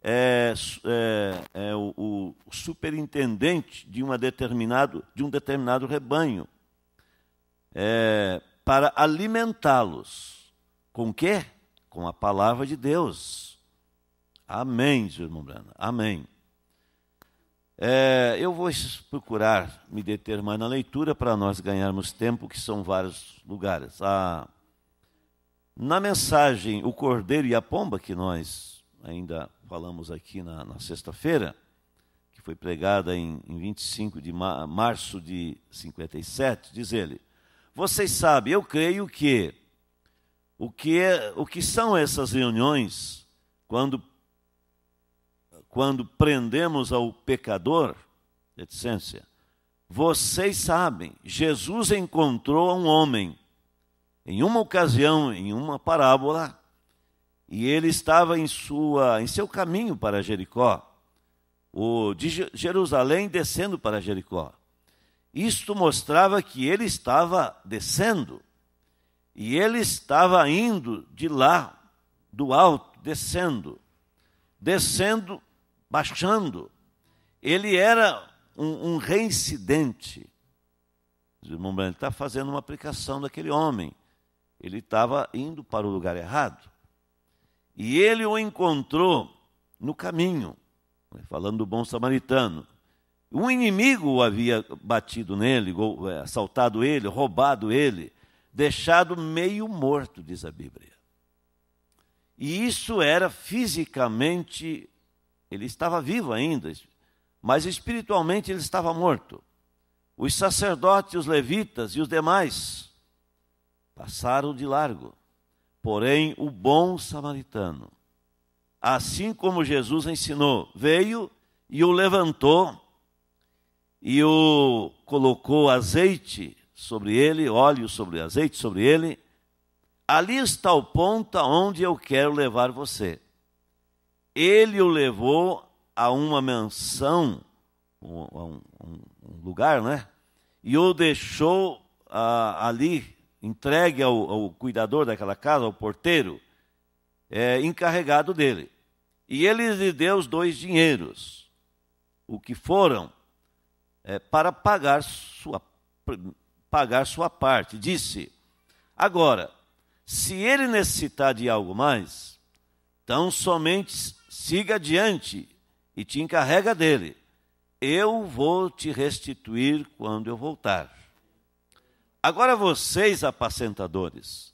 S1: é, é, é o, o, superintendente de, uma determinado, de um determinado rebanho é, para alimentá-los. Com quê? Com a palavra de Deus. Amém, irmão Brana. Amém. É, eu vou procurar me deter mais na leitura para nós ganharmos tempo, que são vários lugares. Ah, na mensagem O Cordeiro e a Pomba, que nós ainda falamos aqui na, na sexta-feira, que foi pregada em, em 25 de ma março de 57, diz ele: Vocês sabem, eu creio que o que, é, o que são essas reuniões quando quando prendemos ao pecador, reticência, vocês sabem, Jesus encontrou um homem, em uma ocasião, em uma parábola, e ele estava em, sua, em seu caminho para Jericó, ou de Jerusalém descendo para Jericó. Isto mostrava que ele estava descendo, e ele estava indo de lá, do alto, descendo, descendo baixando. Ele era um, um reincidente. O irmão Branham está fazendo uma aplicação daquele homem. Ele estava indo para o lugar errado. E ele o encontrou no caminho, falando do bom samaritano. Um inimigo havia batido nele, é, assaltado ele, roubado ele, deixado meio morto, diz a Bíblia. E isso era fisicamente ele estava vivo ainda, mas espiritualmente ele estava morto. Os sacerdotes, os levitas e os demais passaram de largo. Porém, o bom samaritano, assim como Jesus ensinou, veio e o levantou e o colocou azeite sobre ele, óleo sobre azeite sobre ele. Ali está o ponto aonde eu quero levar você ele o levou a uma mansão, a um, um lugar, né? E o deixou ah, ali, entregue ao, ao, cuidador daquela casa, ao porteiro, é, encarregado dele. E ele lhe deu os dois dinheiros, o que foram, é, para pagar sua, pagar sua parte. Disse: Agora, se ele necessitar de algo mais, então somente siga adiante e te encarrega dele. Eu vou te restituir quando eu voltar. Agora vocês, apacentadores,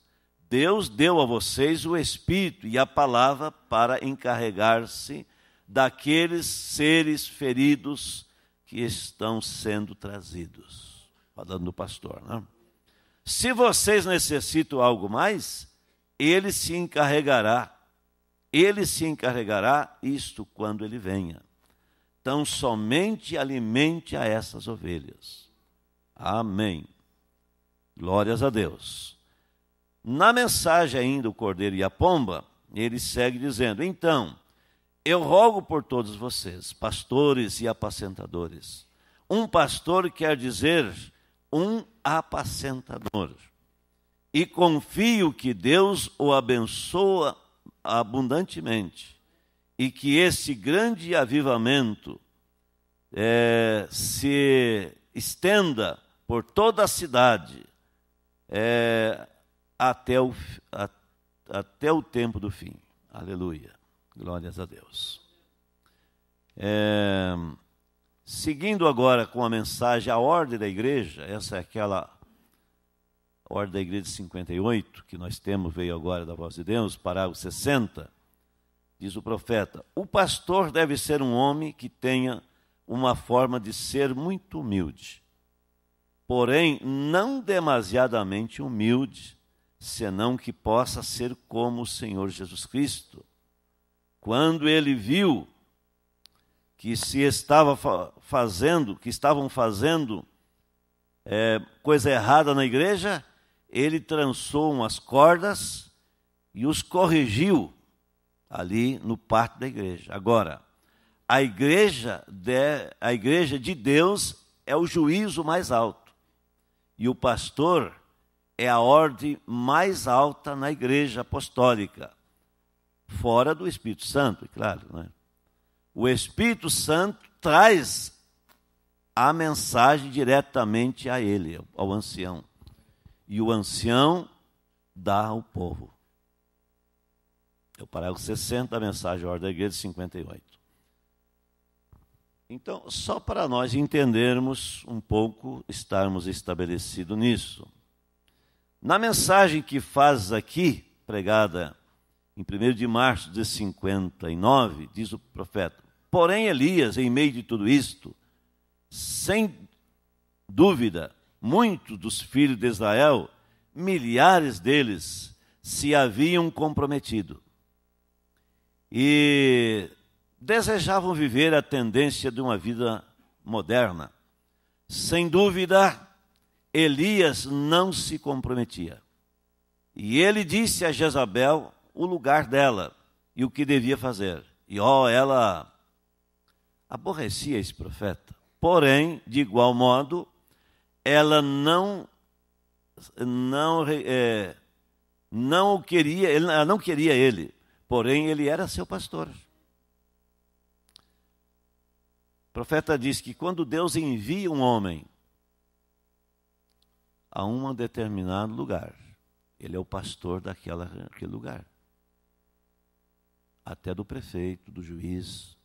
S1: Deus deu a vocês o Espírito e a palavra para encarregar-se daqueles seres feridos que estão sendo trazidos. Falando do pastor, não? Né? Se vocês necessitam algo mais, ele se encarregará ele se encarregará isto quando ele venha. Então, somente alimente a essas ovelhas. Amém. Glórias a Deus. Na mensagem ainda, o cordeiro e a pomba, ele segue dizendo: Então, eu rogo por todos vocês, pastores e apacentadores. Um pastor quer dizer um apacentador. E confio que Deus o abençoa abundantemente e que esse grande avivamento é, se estenda por toda a cidade é, até, o, a, até o tempo do fim. Aleluia. Glórias a Deus. É, seguindo agora com a mensagem, a ordem da igreja, essa é aquela a Ordem da Igreja de 58, que nós temos, veio agora da voz de Deus, parágrafo 60, diz o profeta: o pastor deve ser um homem que tenha uma forma de ser muito humilde, porém não demasiadamente humilde, senão que possa ser como o Senhor Jesus Cristo. Quando ele viu que se estava fazendo, que estavam fazendo é, coisa errada na igreja, ele trançou umas cordas e os corrigiu ali no parto da igreja. Agora, a igreja de, a igreja de Deus é o juízo mais alto. E o pastor é a ordem mais alta na igreja apostólica, fora do Espírito Santo, é claro. Né? O Espírito Santo traz a mensagem diretamente a ele, ao ancião e o ancião dá ao povo. É o parágrafo 60 da mensagem Ordem da Igreja 58. Então, só para nós entendermos um pouco, estarmos estabelecidos nisso. Na mensagem que faz aqui, pregada em 1 de março de 59, diz o profeta: Porém, Elias, em meio de tudo isto, sem dúvida, muitos dos filhos de Israel, milhares deles, se haviam comprometido e desejavam viver a tendência de uma vida moderna. Sem dúvida, Elias não se comprometia. E ele disse a Jezabel o lugar dela e o que devia fazer. E ó, oh, ela aborrecia esse profeta. Porém, de igual modo, ela não não é, não queria, ela não queria ele, porém ele era seu pastor. O profeta diz que quando Deus envia um homem a um determinado lugar, ele é o pastor daquela, daquele lugar. Até do prefeito, do juiz.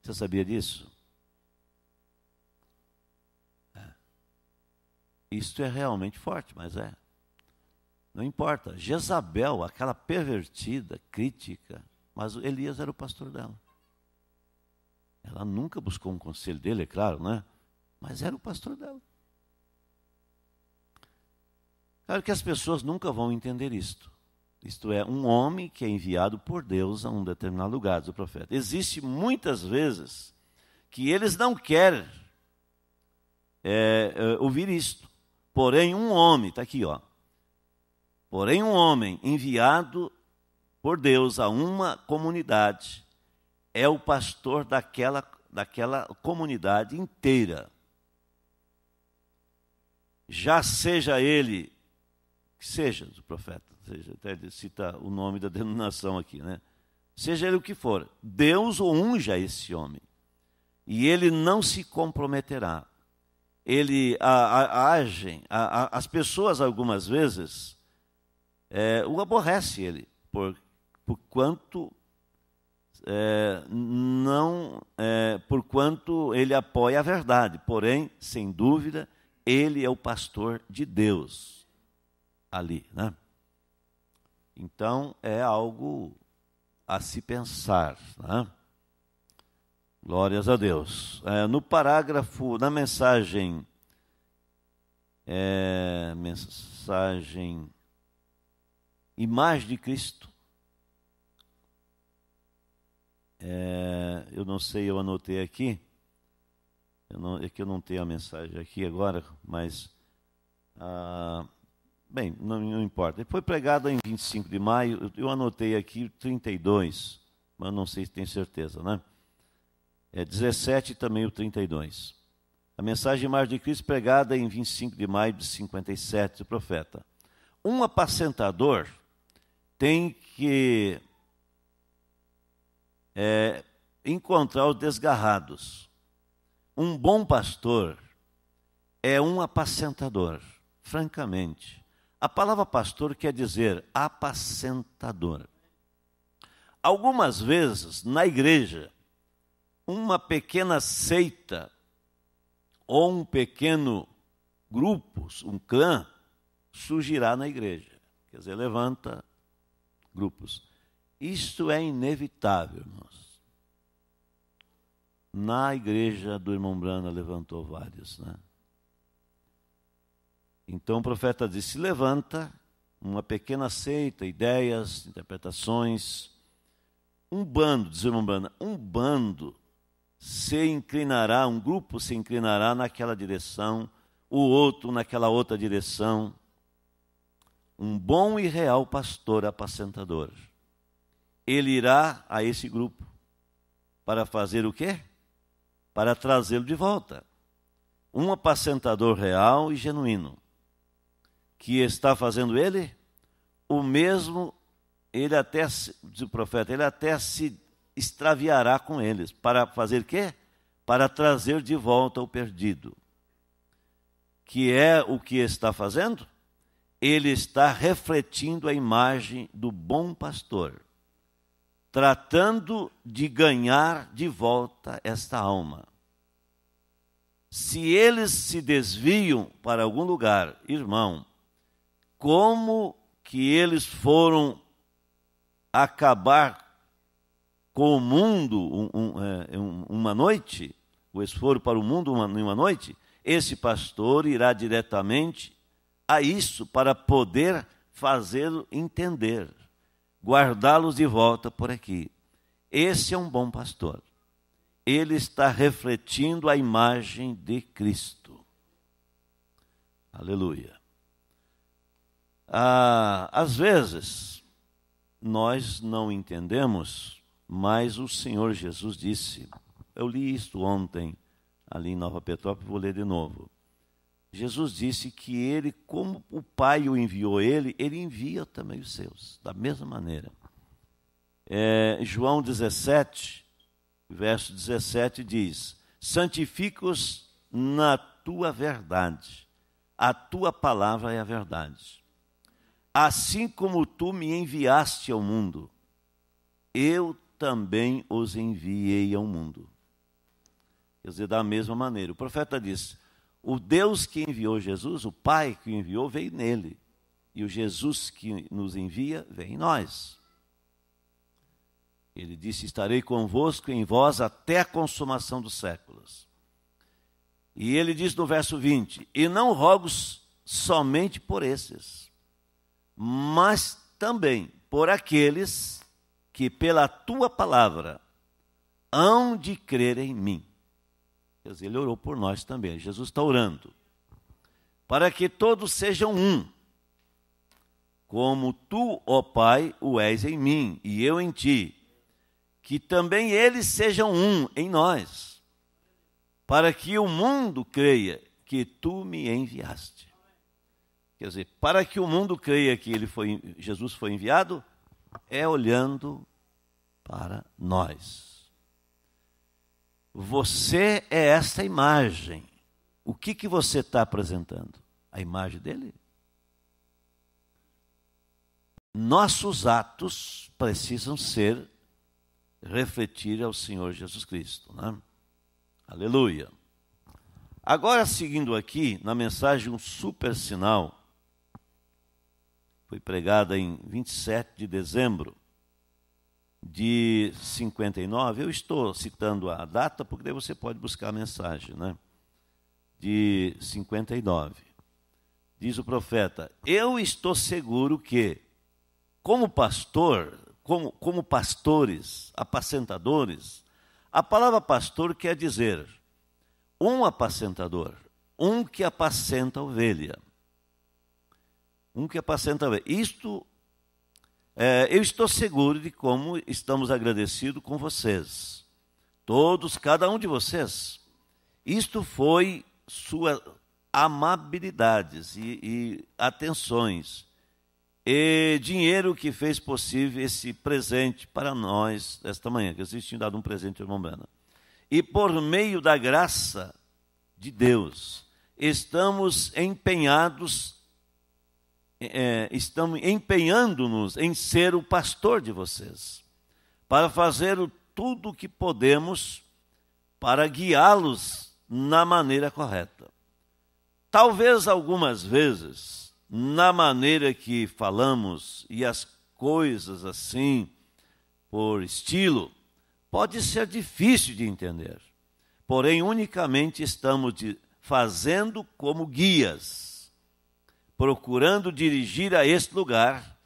S1: Você sabia disso? isto é realmente forte, mas é. Não importa. Jezabel, aquela pervertida, crítica, mas Elias era o pastor dela. Ela nunca buscou um conselho dele, é claro, né? Mas era o pastor dela. Claro que as pessoas nunca vão entender isto. Isto é, um homem que é enviado por Deus a um determinado lugar, o profeta. Existe muitas vezes que eles não querem é, é, ouvir isto. Porém, um homem, está aqui, ó. Porém, um homem enviado por Deus a uma comunidade é o pastor daquela, daquela comunidade inteira. Já seja ele, que seja o profeta, seja, até ele cita o nome da denominação aqui, né? Seja ele o que for, Deus o unja esse homem, e ele não se comprometerá ele a, a, agem, a, as pessoas algumas vezes é, o aborrece ele, por, por quanto é, não é, por quanto ele apoia a verdade, porém, sem dúvida, ele é o pastor de Deus ali, né? Então é algo a se pensar, né? Glórias a Deus. É, no parágrafo, na mensagem, é, mensagem Imagem de Cristo, é, eu não sei, eu anotei aqui, eu não, é que eu não tenho a mensagem aqui agora, mas, ah, bem, não, não importa. Ele foi pregado em 25 de maio, eu anotei aqui 32, mas não sei se tem certeza, né? é, 17 e também o 32. A mensagem mais de Cristo pregada é em 25 de maio de 57 do profeta. Um apacentador tem que é, encontrar os desgarrados. Um bom pastor é um apacentador, francamente. A palavra pastor quer dizer apacentador. Algumas vezes na igreja, uma pequena seita ou um pequeno grupo, um clã, surgirá na igreja. Quer dizer, levanta grupos. Isto é inevitável, irmãos. Na igreja do irmão Brana levantou vários, né? Então o profeta disse: levanta uma pequena seita, ideias, interpretações, um bando, diz o irmão Brana, um bando se inclinará, um grupo se inclinará naquela direção, o outro naquela outra direção. Um bom e real pastor apacentador. Ele irá a esse grupo para fazer o quê? Para trazê-lo de volta. Um apacentador real e genuíno, que está fazendo ele o mesmo, ele até, diz o profeta, ele até se extraviará com eles. Para fazer quê? Para trazer de volta o perdido. Que é o que está fazendo? Ele está refletindo a imagem do bom pastor, tratando de ganhar de volta esta alma. Se eles se desviam para algum lugar, irmão, como que eles foram acabar com o mundo um, um, é, é uma noite, o esforço para o mundo uma, uma noite, esse pastor irá diretamente a isso para poder fazê-lo entender, guardá-los de volta por aqui. Esse é um bom pastor. Ele está refletindo a imagem de Cristo. Aleluia. Ah, às vezes, nós não entendemos mas o Senhor Jesus disse: Eu li isto ontem ali em Nova Petrópolis, vou ler de novo. Jesus disse que ele, como o Pai o enviou ele, ele envia também os seus, da mesma maneira. É, João 17, verso 17 diz: Santifica-os na tua verdade, a tua palavra é a verdade. Assim como tu me enviaste ao mundo, eu também os enviei ao mundo. Quer dizer, da mesma maneira. O profeta diz: o Deus que enviou Jesus, o Pai que o enviou, veio nele. E o Jesus que nos envia, vem em nós. Ele disse: Estarei convosco em vós até a consumação dos séculos. E ele diz no verso 20: E não rogo somente por esses, mas também por aqueles que pela tua palavra hão de crer em mim. Quer dizer, ele orou por nós também. Jesus está orando. Para que todos sejam um, como tu, ó Pai, o és em mim e eu em ti, que também eles sejam um em nós, para que o mundo creia que tu me enviaste. Quer dizer, para que o mundo creia que ele foi, Jesus foi enviado, é olhando para nós. Você é esta imagem. O que, que você está apresentando? A imagem dele? Nossos atos precisam ser refletir ao Senhor Jesus Cristo. Né? Aleluia. Agora, seguindo aqui, na mensagem, um super sinal foi pregada em 27 de dezembro de 59. Eu estou citando a data, porque daí você pode buscar a mensagem, né? De 59. Diz o profeta: Eu estou seguro que, como pastor, como, como pastores, apacentadores, a palavra pastor quer dizer um apacentador, um que apacenta a ovelha um que apacenta bem. Isto, é, eu estou seguro de como estamos agradecidos com vocês, todos, cada um de vocês. Isto foi sua amabilidades e, e atenções e dinheiro que fez possível esse presente para nós esta manhã, que vocês tinham dado um presente ao irmão Brena E por meio da graça de Deus, estamos empenhados é, estamos empenhando-nos em ser o pastor de vocês, para fazer o, tudo o que podemos para guiá-los na maneira correta. Talvez algumas vezes, na maneira que falamos e as coisas assim, por estilo, pode ser difícil de entender. Porém, unicamente estamos de, fazendo como guias procurando dirigir a este lugar,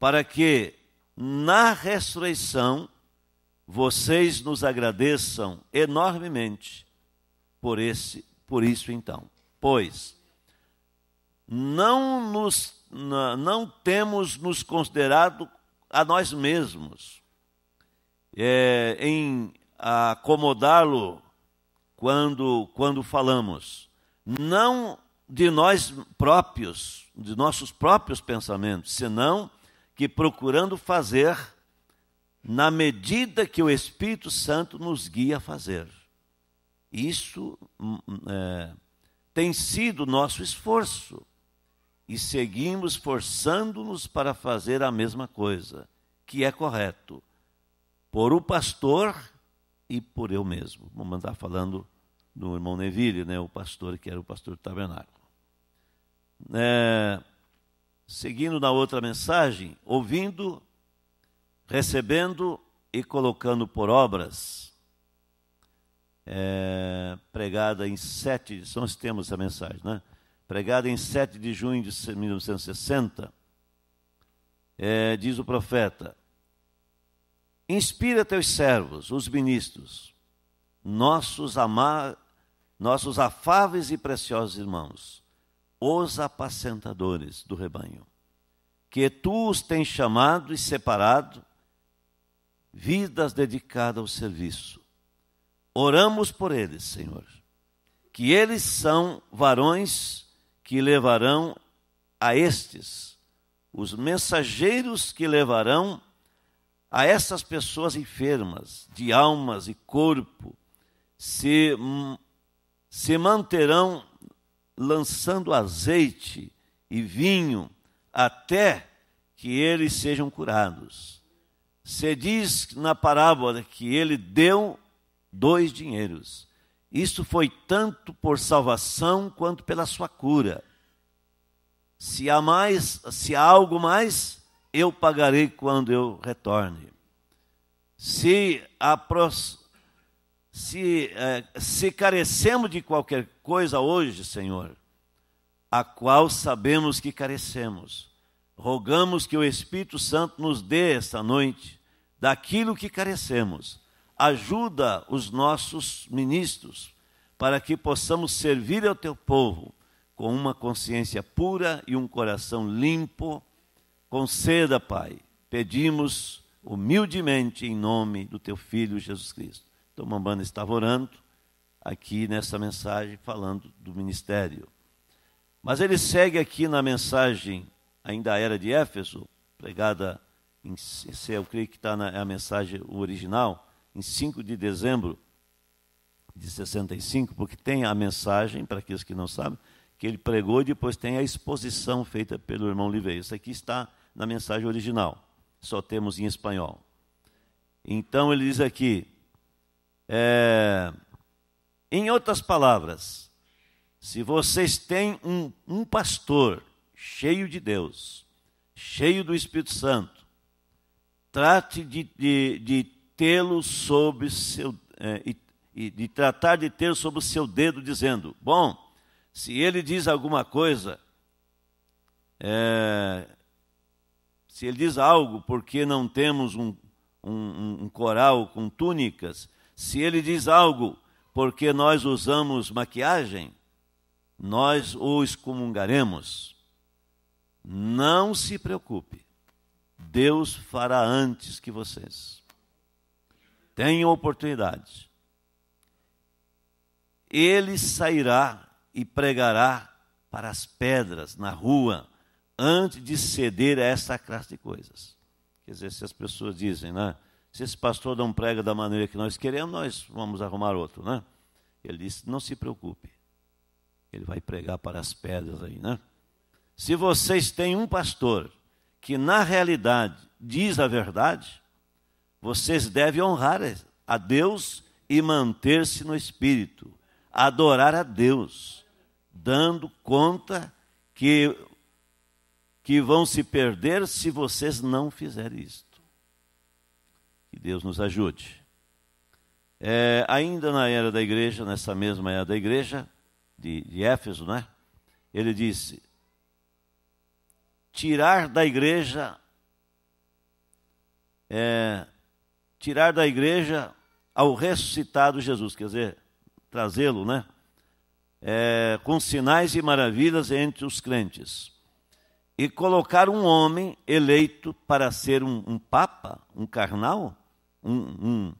S1: para que na ressurreição vocês nos agradeçam enormemente por esse, por isso então. Pois não nos não temos nos considerado a nós mesmos é, em acomodá-lo quando quando falamos, não de nós próprios, de nossos próprios pensamentos, senão que procurando fazer na medida que o Espírito Santo nos guia a fazer. Isso hum, hum, é, tem sido nosso esforço e seguimos forçando-nos para fazer a mesma coisa, que é correto, por o pastor e por eu mesmo. Vamos mandar falando do irmão Neville, né, o pastor que era o pastor do tabernáculo. É, seguindo na outra mensagem, ouvindo, recebendo e colocando por obras, é, pregada em 7, são os temas da mensagem, né? Pregada em 7 de junho de 1960, é, diz o profeta: Inspira teus servos, os ministros, nossos amar, nossos afáveis e preciosos irmãos, os apacentadores do rebanho, que tu os tens chamado e separado, vidas dedicadas ao serviço. Oramos por eles, Senhor, que eles são varões que levarão a estes, os mensageiros que levarão a essas pessoas enfermas de almas e corpo, se se manterão lançando azeite e vinho até que eles sejam curados. Se diz na parábola que ele deu dois dinheiros. Isto foi tanto por salvação quanto pela sua cura. Se há mais, se há algo mais, eu pagarei quando eu retorne. Se a se, é, se carecemos de qualquer coisa hoje, Senhor, a qual sabemos que carecemos, rogamos que o Espírito Santo nos dê esta noite daquilo que carecemos. Ajuda os nossos ministros para que possamos servir ao teu povo com uma consciência pura e um coração limpo. Conceda, Pai, pedimos humildemente em nome do teu filho Jesus Cristo. Tomambana estava orando aqui nessa mensagem falando do ministério. Mas ele segue aqui na mensagem ainda era de Éfeso, pregada em, eu creio que está na é a mensagem original, em 5 de dezembro de 65, porque tem a mensagem, para aqueles que não sabem, que ele pregou e depois tem a exposição feita pelo irmão Oliveira. Isso aqui está na mensagem original, só temos em espanhol. Então ele diz aqui, é, em outras palavras, se vocês têm um, um pastor cheio de Deus, cheio do Espírito Santo, trate de, de, de tê-lo sob seu é, e, de tratar de ter sob o seu dedo, dizendo: Bom, se ele diz alguma coisa, é, se ele diz algo porque não temos um, um, um coral com túnicas, se ele diz algo porque nós usamos maquiagem, nós o excomungaremos. Não se preocupe, Deus fará antes que vocês. Tenham oportunidade. Ele sairá e pregará para as pedras, na rua, antes de ceder a essa classe de coisas. Quer dizer, se as pessoas dizem, né? se esse pastor não prega da maneira que nós queremos, nós vamos arrumar outro, né? Ele disse: Não se preocupe, ele vai pregar para as pedras aí, né? Se vocês têm um pastor que na realidade diz a verdade, vocês devem honrar a Deus e manter-se no espírito, adorar a Deus, dando conta que que vão se perder se vocês não fizerem isto. Que Deus nos ajude. É, ainda na era da igreja, nessa mesma era da igreja, de, de Éfeso, né? Ele disse: tirar da igreja, é, tirar da igreja ao ressuscitado Jesus, quer dizer, trazê-lo, né? É, com sinais e maravilhas entre os crentes. E colocar um homem eleito para ser um, um papa, um carnal, um, um,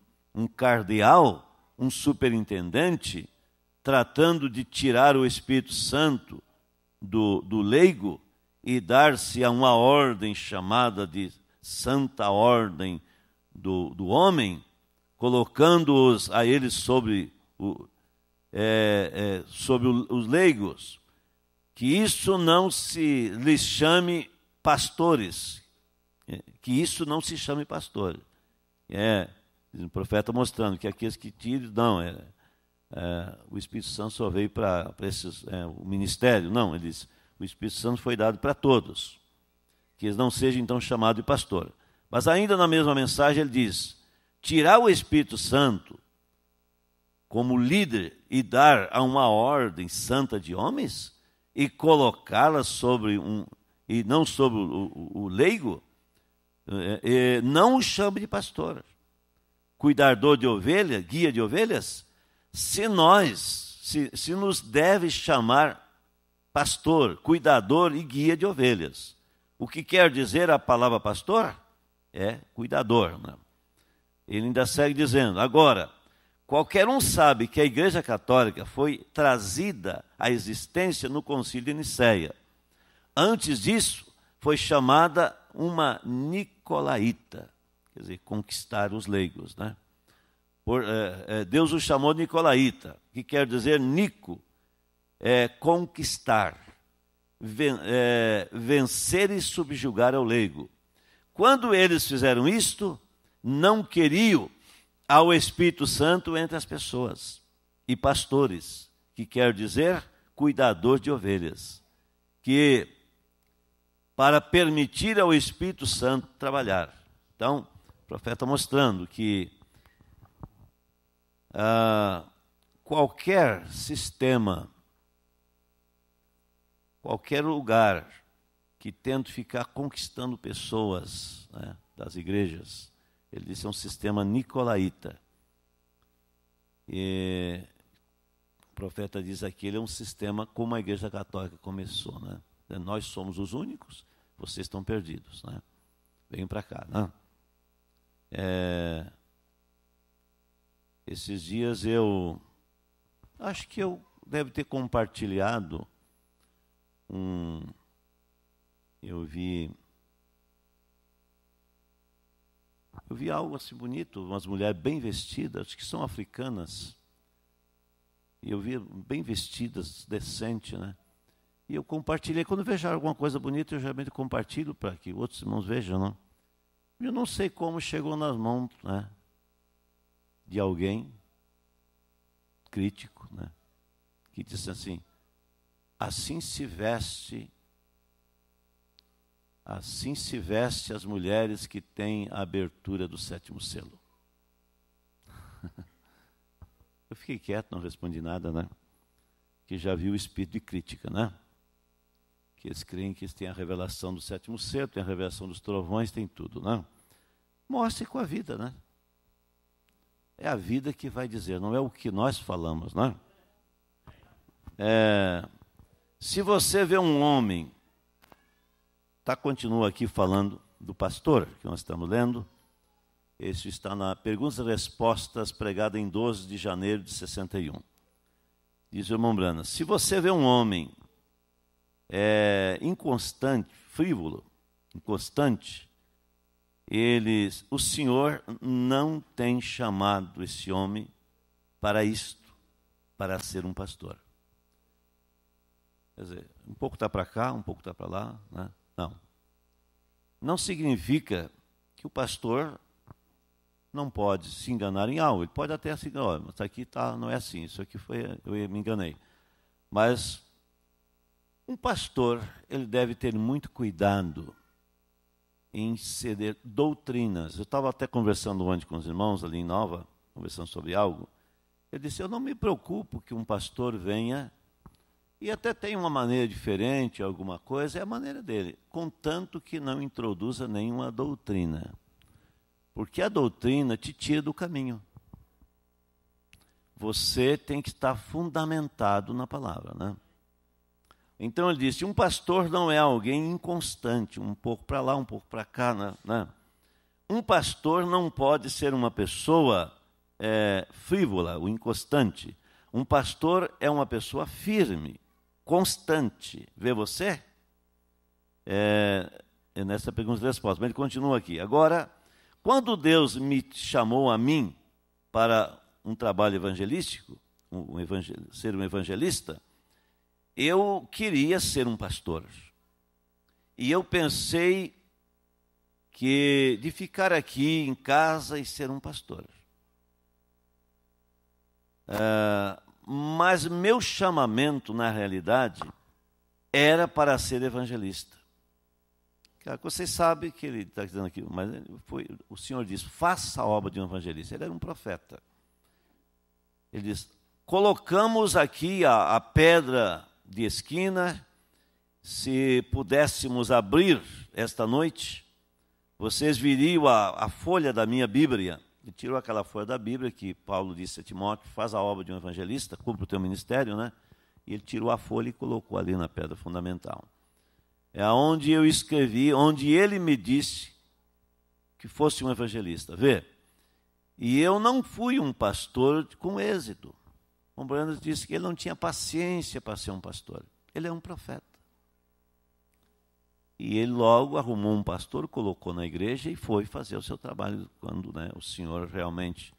S1: um cardeal, um superintendente, tratando de tirar o Espírito Santo do, do leigo e dar-se a uma ordem chamada de Santa Ordem do, do Homem, colocando-os a eles sobre, o, é, é, sobre os leigos, que isso não se lhes chame pastores, é, que isso não se chame pastores é, o profeta mostrando que aqueles que tiram, não, é, é, o Espírito Santo só veio para é, o ministério. Não, ele diz, o Espírito Santo foi dado para todos, que eles não sejam então chamados de pastor. Mas ainda na mesma mensagem ele diz, tirar o Espírito Santo como líder e dar a uma ordem santa de homens e colocá-la sobre um, e não sobre o, o, o leigo, é, é, não o chame de pastor, cuidador de ovelhas, guia de ovelhas, se nós, se, se nos deve chamar pastor, cuidador e guia de ovelhas. O que quer dizer a palavra pastor? É cuidador. Né? Ele ainda segue dizendo: agora, qualquer um sabe que a Igreja Católica foi trazida à existência no Concílio de Nicéia. Antes disso, foi chamada uma nicolaíta, quer dizer, conquistar os leigos. Né? Por, é, é, Deus o chamou nicolaíta, que quer dizer nico, é conquistar, ven, é, vencer e subjugar ao leigo. Quando eles fizeram isto, não queriam ao Espírito Santo entre as pessoas e pastores, que quer dizer cuidador de ovelhas, que para permitir ao Espírito Santo trabalhar. Então, o profeta mostrando que ah, qualquer sistema, qualquer lugar que tenta ficar conquistando pessoas né, das igrejas, ele disse é um sistema nicolaíta. E o profeta diz aqui, ele é um sistema como a igreja católica começou, né? Né? Nós somos os únicos, vocês estão perdidos. Né? Venham para cá. Né? É... Esses dias eu. Acho que eu deve ter compartilhado um. Eu vi. Eu vi algo assim bonito, umas mulheres bem vestidas, acho que são africanas. E eu vi bem vestidas, decente, né? E eu compartilhei. Quando vejo alguma coisa bonita, eu geralmente compartilho para que outros irmãos vejam, não? Né? Eu não sei como chegou nas mãos né, de alguém crítico, né, que disse assim: assim se veste, assim se veste as mulheres que têm a abertura do sétimo selo. Eu fiquei quieto, não respondi nada, né? Que já viu o espírito de crítica, né? que eles creem que eles têm a revelação do sétimo ser, tem a revelação dos trovões, tem tudo, né? Mostre com a vida, né? É a vida que vai dizer, não é o que nós falamos, né? É, se você vê um homem, tá, continua aqui falando do pastor que nós estamos lendo, isso está na Perguntas e Respostas, pregada em 12 de janeiro de 61. Diz o irmão Brana, se você vê um homem é, inconstante, frívolo, inconstante, eles, o Senhor não tem chamado esse homem para isto, para ser um pastor. Quer dizer, um pouco está para cá, um pouco está para lá, né? não. Não significa que o pastor não pode se enganar em algo. Ele pode até se enganar, mas aqui tá, não é assim, isso aqui foi, eu me enganei. Mas um pastor, ele deve ter muito cuidado em ceder doutrinas. Eu estava até conversando ontem com os irmãos ali em Nova, conversando sobre algo. Eu disse: Eu não me preocupo que um pastor venha e até tenha uma maneira diferente, alguma coisa, é a maneira dele, contanto que não introduza nenhuma doutrina. Porque a doutrina te tira do caminho. Você tem que estar fundamentado na palavra, né? Então ele disse: um pastor não é alguém inconstante, um pouco para lá, um pouco para cá. Né, né? Um pastor não pode ser uma pessoa é, frívola, o inconstante. Um pastor é uma pessoa firme, constante. Vê você? É, é nessa pergunta e resposta. Mas ele continua aqui. Agora, quando Deus me chamou a mim para um trabalho evangelístico, um, evangel ser um evangelista, eu queria ser um pastor. E eu pensei que de ficar aqui em casa e ser um pastor. Ah, mas meu chamamento, na realidade, era para ser evangelista. Vocês sabem que ele está dizendo aqui, mas foi, o Senhor diz: faça a obra de um evangelista. Ele era um profeta. Ele diz: colocamos aqui a, a pedra de esquina, se pudéssemos abrir esta noite, vocês viriam a, a folha da minha Bíblia. E tirou aquela folha da Bíblia que Paulo disse a Timóteo: faz a obra de um evangelista, cumpre o teu ministério, né? E ele tirou a folha e colocou ali na pedra fundamental. É onde eu escrevi, onde ele me disse que fosse um evangelista. Vê? E eu não fui um pastor com êxito. Ombranos disse que ele não tinha paciência para ser um pastor. Ele é um profeta. E ele logo arrumou um pastor, colocou na igreja e foi fazer o seu trabalho. Quando né, o Senhor realmente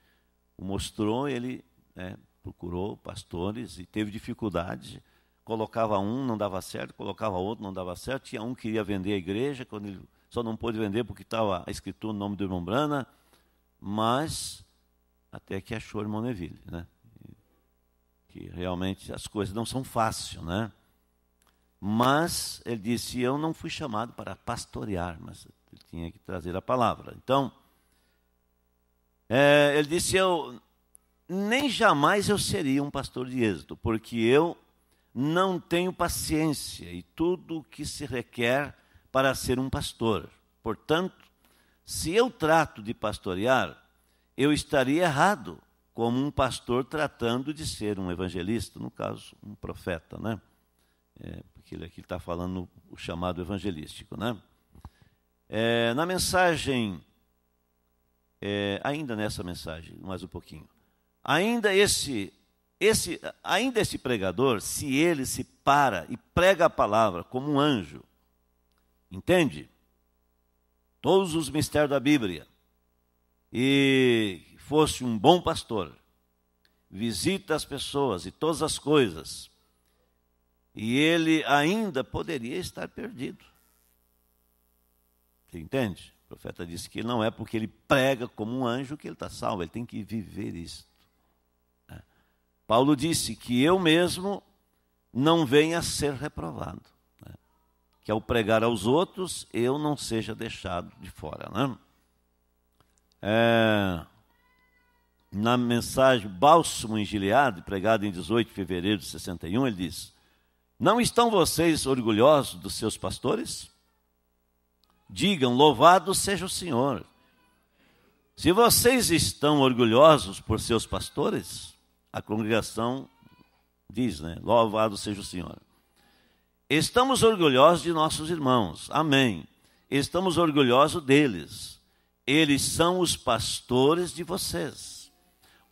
S1: o mostrou, ele né, procurou pastores e teve dificuldade. Colocava um, não dava certo, colocava outro, não dava certo. Tinha um que queria vender a igreja, quando ele só não pôde vender porque estava escrito o no nome do irmão Brana. Mas até que achou o irmão Neville, né? que realmente as coisas não são fáceis, né? Mas ele disse: Eu não fui chamado para pastorear, mas ele tinha que trazer a palavra. Então, é, ele disse: Eu nem jamais eu seria um pastor de êxito, porque eu não tenho paciência e tudo o que se requer para ser um pastor. Portanto, se eu trato de pastorear, eu estaria errado, como um pastor tratando de ser um evangelista, no caso, um profeta, né? É, porque ele aqui está falando o chamado evangelístico, né? É, na mensagem, é, ainda nessa mensagem, mais um pouquinho, ainda esse, esse, ainda esse pregador, se ele se para e prega a palavra como um anjo, entende? Todos os mistérios da Bíblia e fosse um bom pastor, visita as pessoas e todas as coisas, e ele ainda poderia estar perdido. Você entende? O profeta disse que não é porque ele prega como um anjo que ele está salvo, ele tem que viver isto. É. Paulo disse que eu mesmo não venha a ser reprovado, né? que ao pregar aos outros eu não seja deixado de fora. Né? É na mensagem Bálsamo em Gileade, pregada em 18 de fevereiro de 61, ele diz: Não estão vocês orgulhosos dos seus pastores? Digam: Louvado seja o Senhor. Se vocês estão orgulhosos por seus pastores, a congregação diz, né? Louvado seja o Senhor. Estamos orgulhosos de nossos irmãos. Amém. Estamos orgulhosos deles. Eles são os pastores de vocês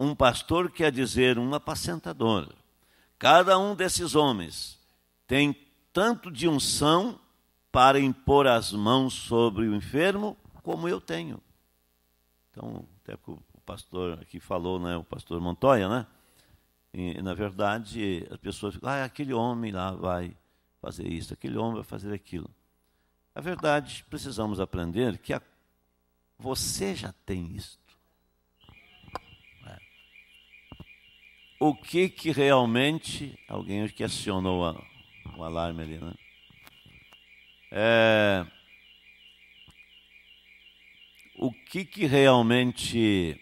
S1: um pastor quer dizer uma apacentador. Cada um desses homens tem tanto de unção para impor as mãos sobre o enfermo, como eu tenho. Então, até que o pastor aqui falou, né, o pastor Montoya, né? E, na verdade, as pessoas ficam, ah, aquele homem lá vai fazer isso, aquele homem vai fazer aquilo. A verdade, precisamos aprender que a, você já tem isso. o que que realmente. Alguém que acionou a, o alarme ali, né? É, o que que realmente.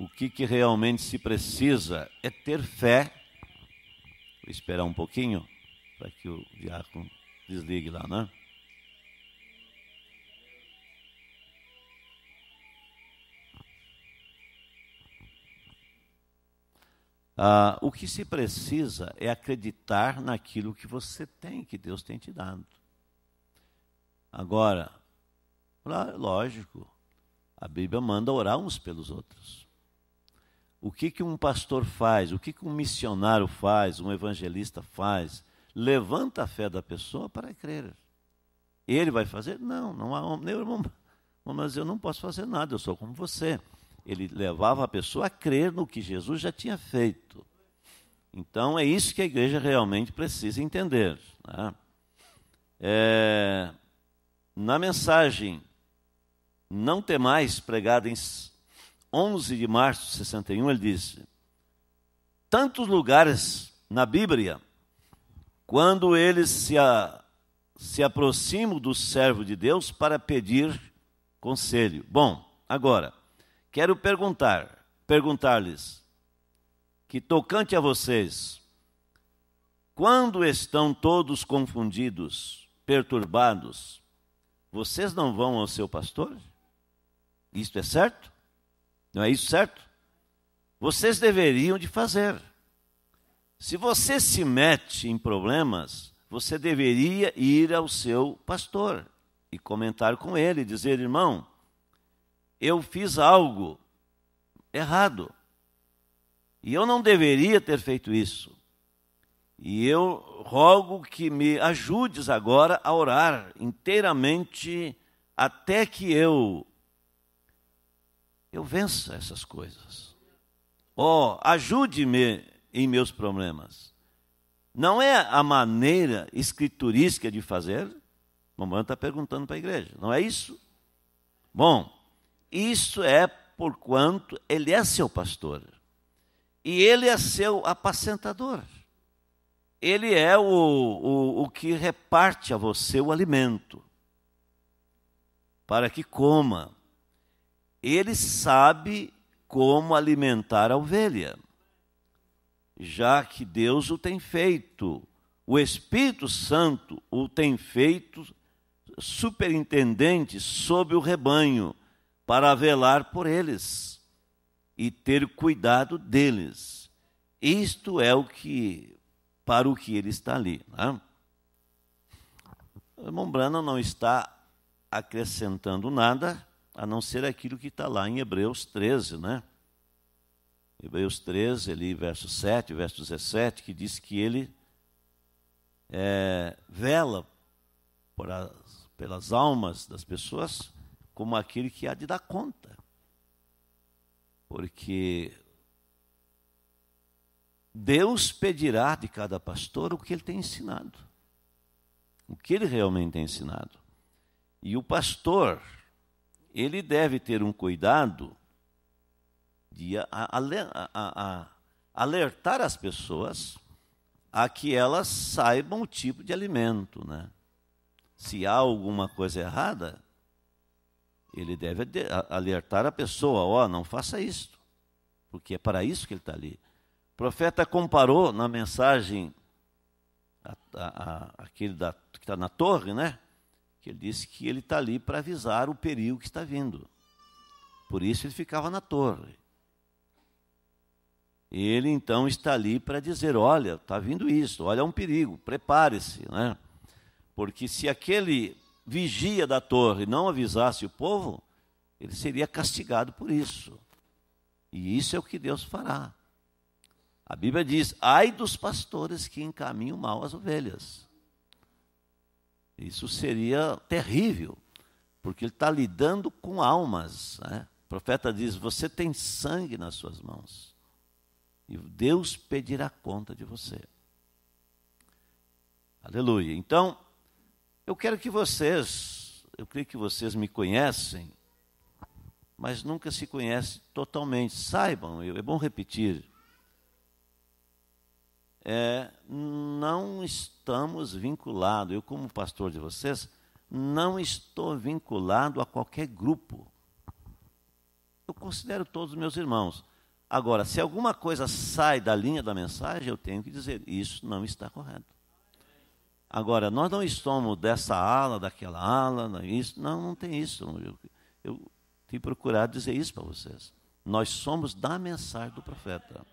S1: O que que realmente se precisa é ter fé. Vou esperar um pouquinho para que o diácono desligue lá, né? Ah, o que se precisa é acreditar naquilo que você tem, que Deus tem te dado. Agora, lógico, a Bíblia manda orar uns pelos outros. O que, que um pastor faz? O que, que um missionário faz? Um evangelista faz? Levanta a fé da pessoa para crer. Ele vai fazer? Não, não há homem. mas eu não posso fazer nada, eu sou como você. Ele levava a pessoa a crer no que Jesus já tinha feito. Então, é isso que a igreja realmente precisa entender. Né? É, na mensagem Não Temais, pregada em 11 de março de 61, ele disse: Tantos lugares na Bíblia, quando eles se, a, se aproximam do servo de Deus para pedir conselho. Bom, agora, Quero perguntar, perguntar-lhes que tocante a vocês, quando estão todos confundidos, perturbados, vocês não vão ao seu pastor? Isto é certo? Não é isso certo? Vocês deveriam de fazer. Se você se mete em problemas, você deveria ir ao seu pastor e comentar com ele, dizer, irmão, eu fiz algo errado. E eu não deveria ter feito isso. E eu rogo que me ajudes agora a orar inteiramente até que eu eu vença essas coisas. Oh, ajude-me em meus problemas. Não é a maneira escriturística de fazer? Mamãe está perguntando para a igreja. Não é isso? Bom, isso é porquanto ele é seu pastor. E ele é seu apacentador. Ele é o, o, o que reparte a você o alimento para que coma. Ele sabe como alimentar a ovelha, já que Deus o tem feito, o Espírito Santo o tem feito superintendente sobre o rebanho para velar por eles e ter cuidado deles. Isto é o que para o que ele está ali. Né? O irmão Branham não está acrescentando nada, a não ser aquilo que está lá em Hebreus 13, né? Hebreus 13, ali, verso 7, verso 17, que diz que ele é, vela as, pelas almas das pessoas como aquele que há de dar conta. Porque Deus pedirá de cada pastor o que ele tem ensinado, o que ele realmente tem ensinado. E o pastor, ele deve ter um cuidado de a, a, a, alertar as pessoas a que elas saibam o tipo de alimento, né? Se há alguma coisa errada, ele deve alertar a pessoa: ó, oh, não faça isto, porque é para isso que ele está ali. O profeta comparou na mensagem a, a, a, aquele da, que está na torre, né? Que ele disse que ele está ali para avisar o perigo que está vindo. Por isso ele ficava na torre. Ele então está ali para dizer: olha, está vindo isso, olha, é um perigo, prepare-se, né? Porque se aquele vigia da torre não avisasse o povo, ele seria castigado por isso. E isso é o que Deus fará. A Bíblia diz: ai dos pastores que encaminham mal as ovelhas. Isso seria terrível, porque ele está lidando com almas. Né? O profeta diz: Você tem sangue nas suas mãos, e Deus pedirá conta de você. Aleluia. Então, eu quero que vocês, eu creio que vocês me conhecem, mas nunca se conhecem totalmente. Saibam, é bom repetir. É, não estamos vinculados, eu, como pastor de vocês, não estou vinculado a qualquer grupo. Eu considero todos meus irmãos. Agora, se alguma coisa sai da linha da mensagem, eu tenho que dizer: isso não está correto. Agora, nós não estamos dessa ala, daquela ala, não, é isso, não, não tem isso. Eu, eu tenho procurado dizer isso para vocês. Nós somos da mensagem do profeta.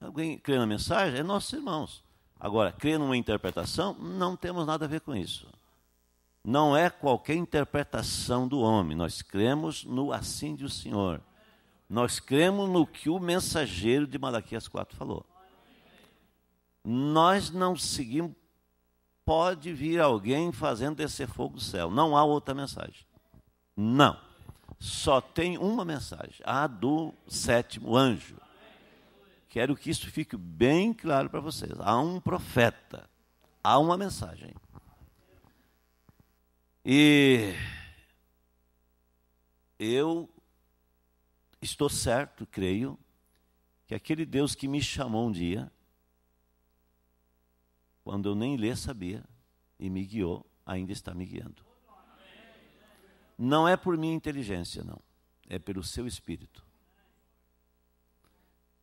S1: Alguém crê na mensagem? É nossos irmãos. Agora, crê numa interpretação? Não temos nada a ver com isso. Não é qualquer interpretação do homem. Nós cremos no assim de o Senhor. Nós cremos no que o mensageiro de Malaquias 4 falou nós não seguimos. Pode vir alguém fazendo descer fogo do céu. Não há outra mensagem. Não. Só tem uma mensagem, a do sétimo anjo. Quero que isso fique bem claro para vocês. Há um profeta, há uma mensagem. E eu estou certo, creio, que aquele Deus que me chamou um dia, quando eu nem ler sabia, e me guiou, ainda está me guiando. Não é por minha inteligência, não. É pelo seu espírito.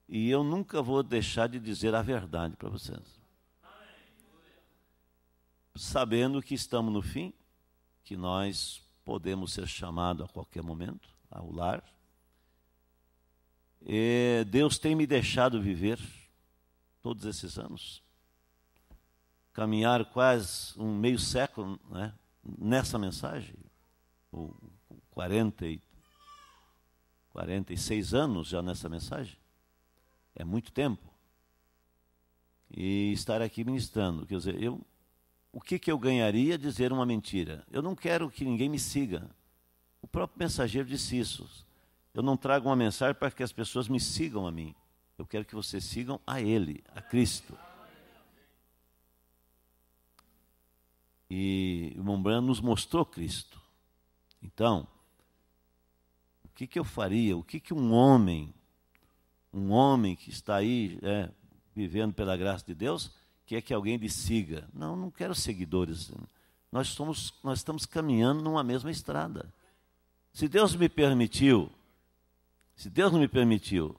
S1: E eu nunca vou deixar de dizer a verdade para vocês. Sabendo que estamos no fim, que nós podemos ser chamados a qualquer momento ao lar. E Deus tem me deixado viver todos esses anos caminhar quase um meio século né, nessa mensagem, ou 40 e 46 anos já nessa mensagem. É muito tempo. E estar aqui ministrando, quer dizer, eu, o que, que eu ganharia dizer uma mentira? Eu não quero que ninguém me siga. O próprio mensageiro disse isso. Eu não trago uma mensagem para que as pessoas me sigam a mim. Eu quero que vocês sigam a Ele, a Cristo. E o nos mostrou Cristo. Então, o que, que eu faria? O que, que um homem, um homem que está aí é, vivendo pela graça de Deus, quer que alguém lhe siga? Não, não quero seguidores. Nós, somos, nós estamos caminhando numa mesma estrada. Se Deus me permitiu, se Deus não me permitiu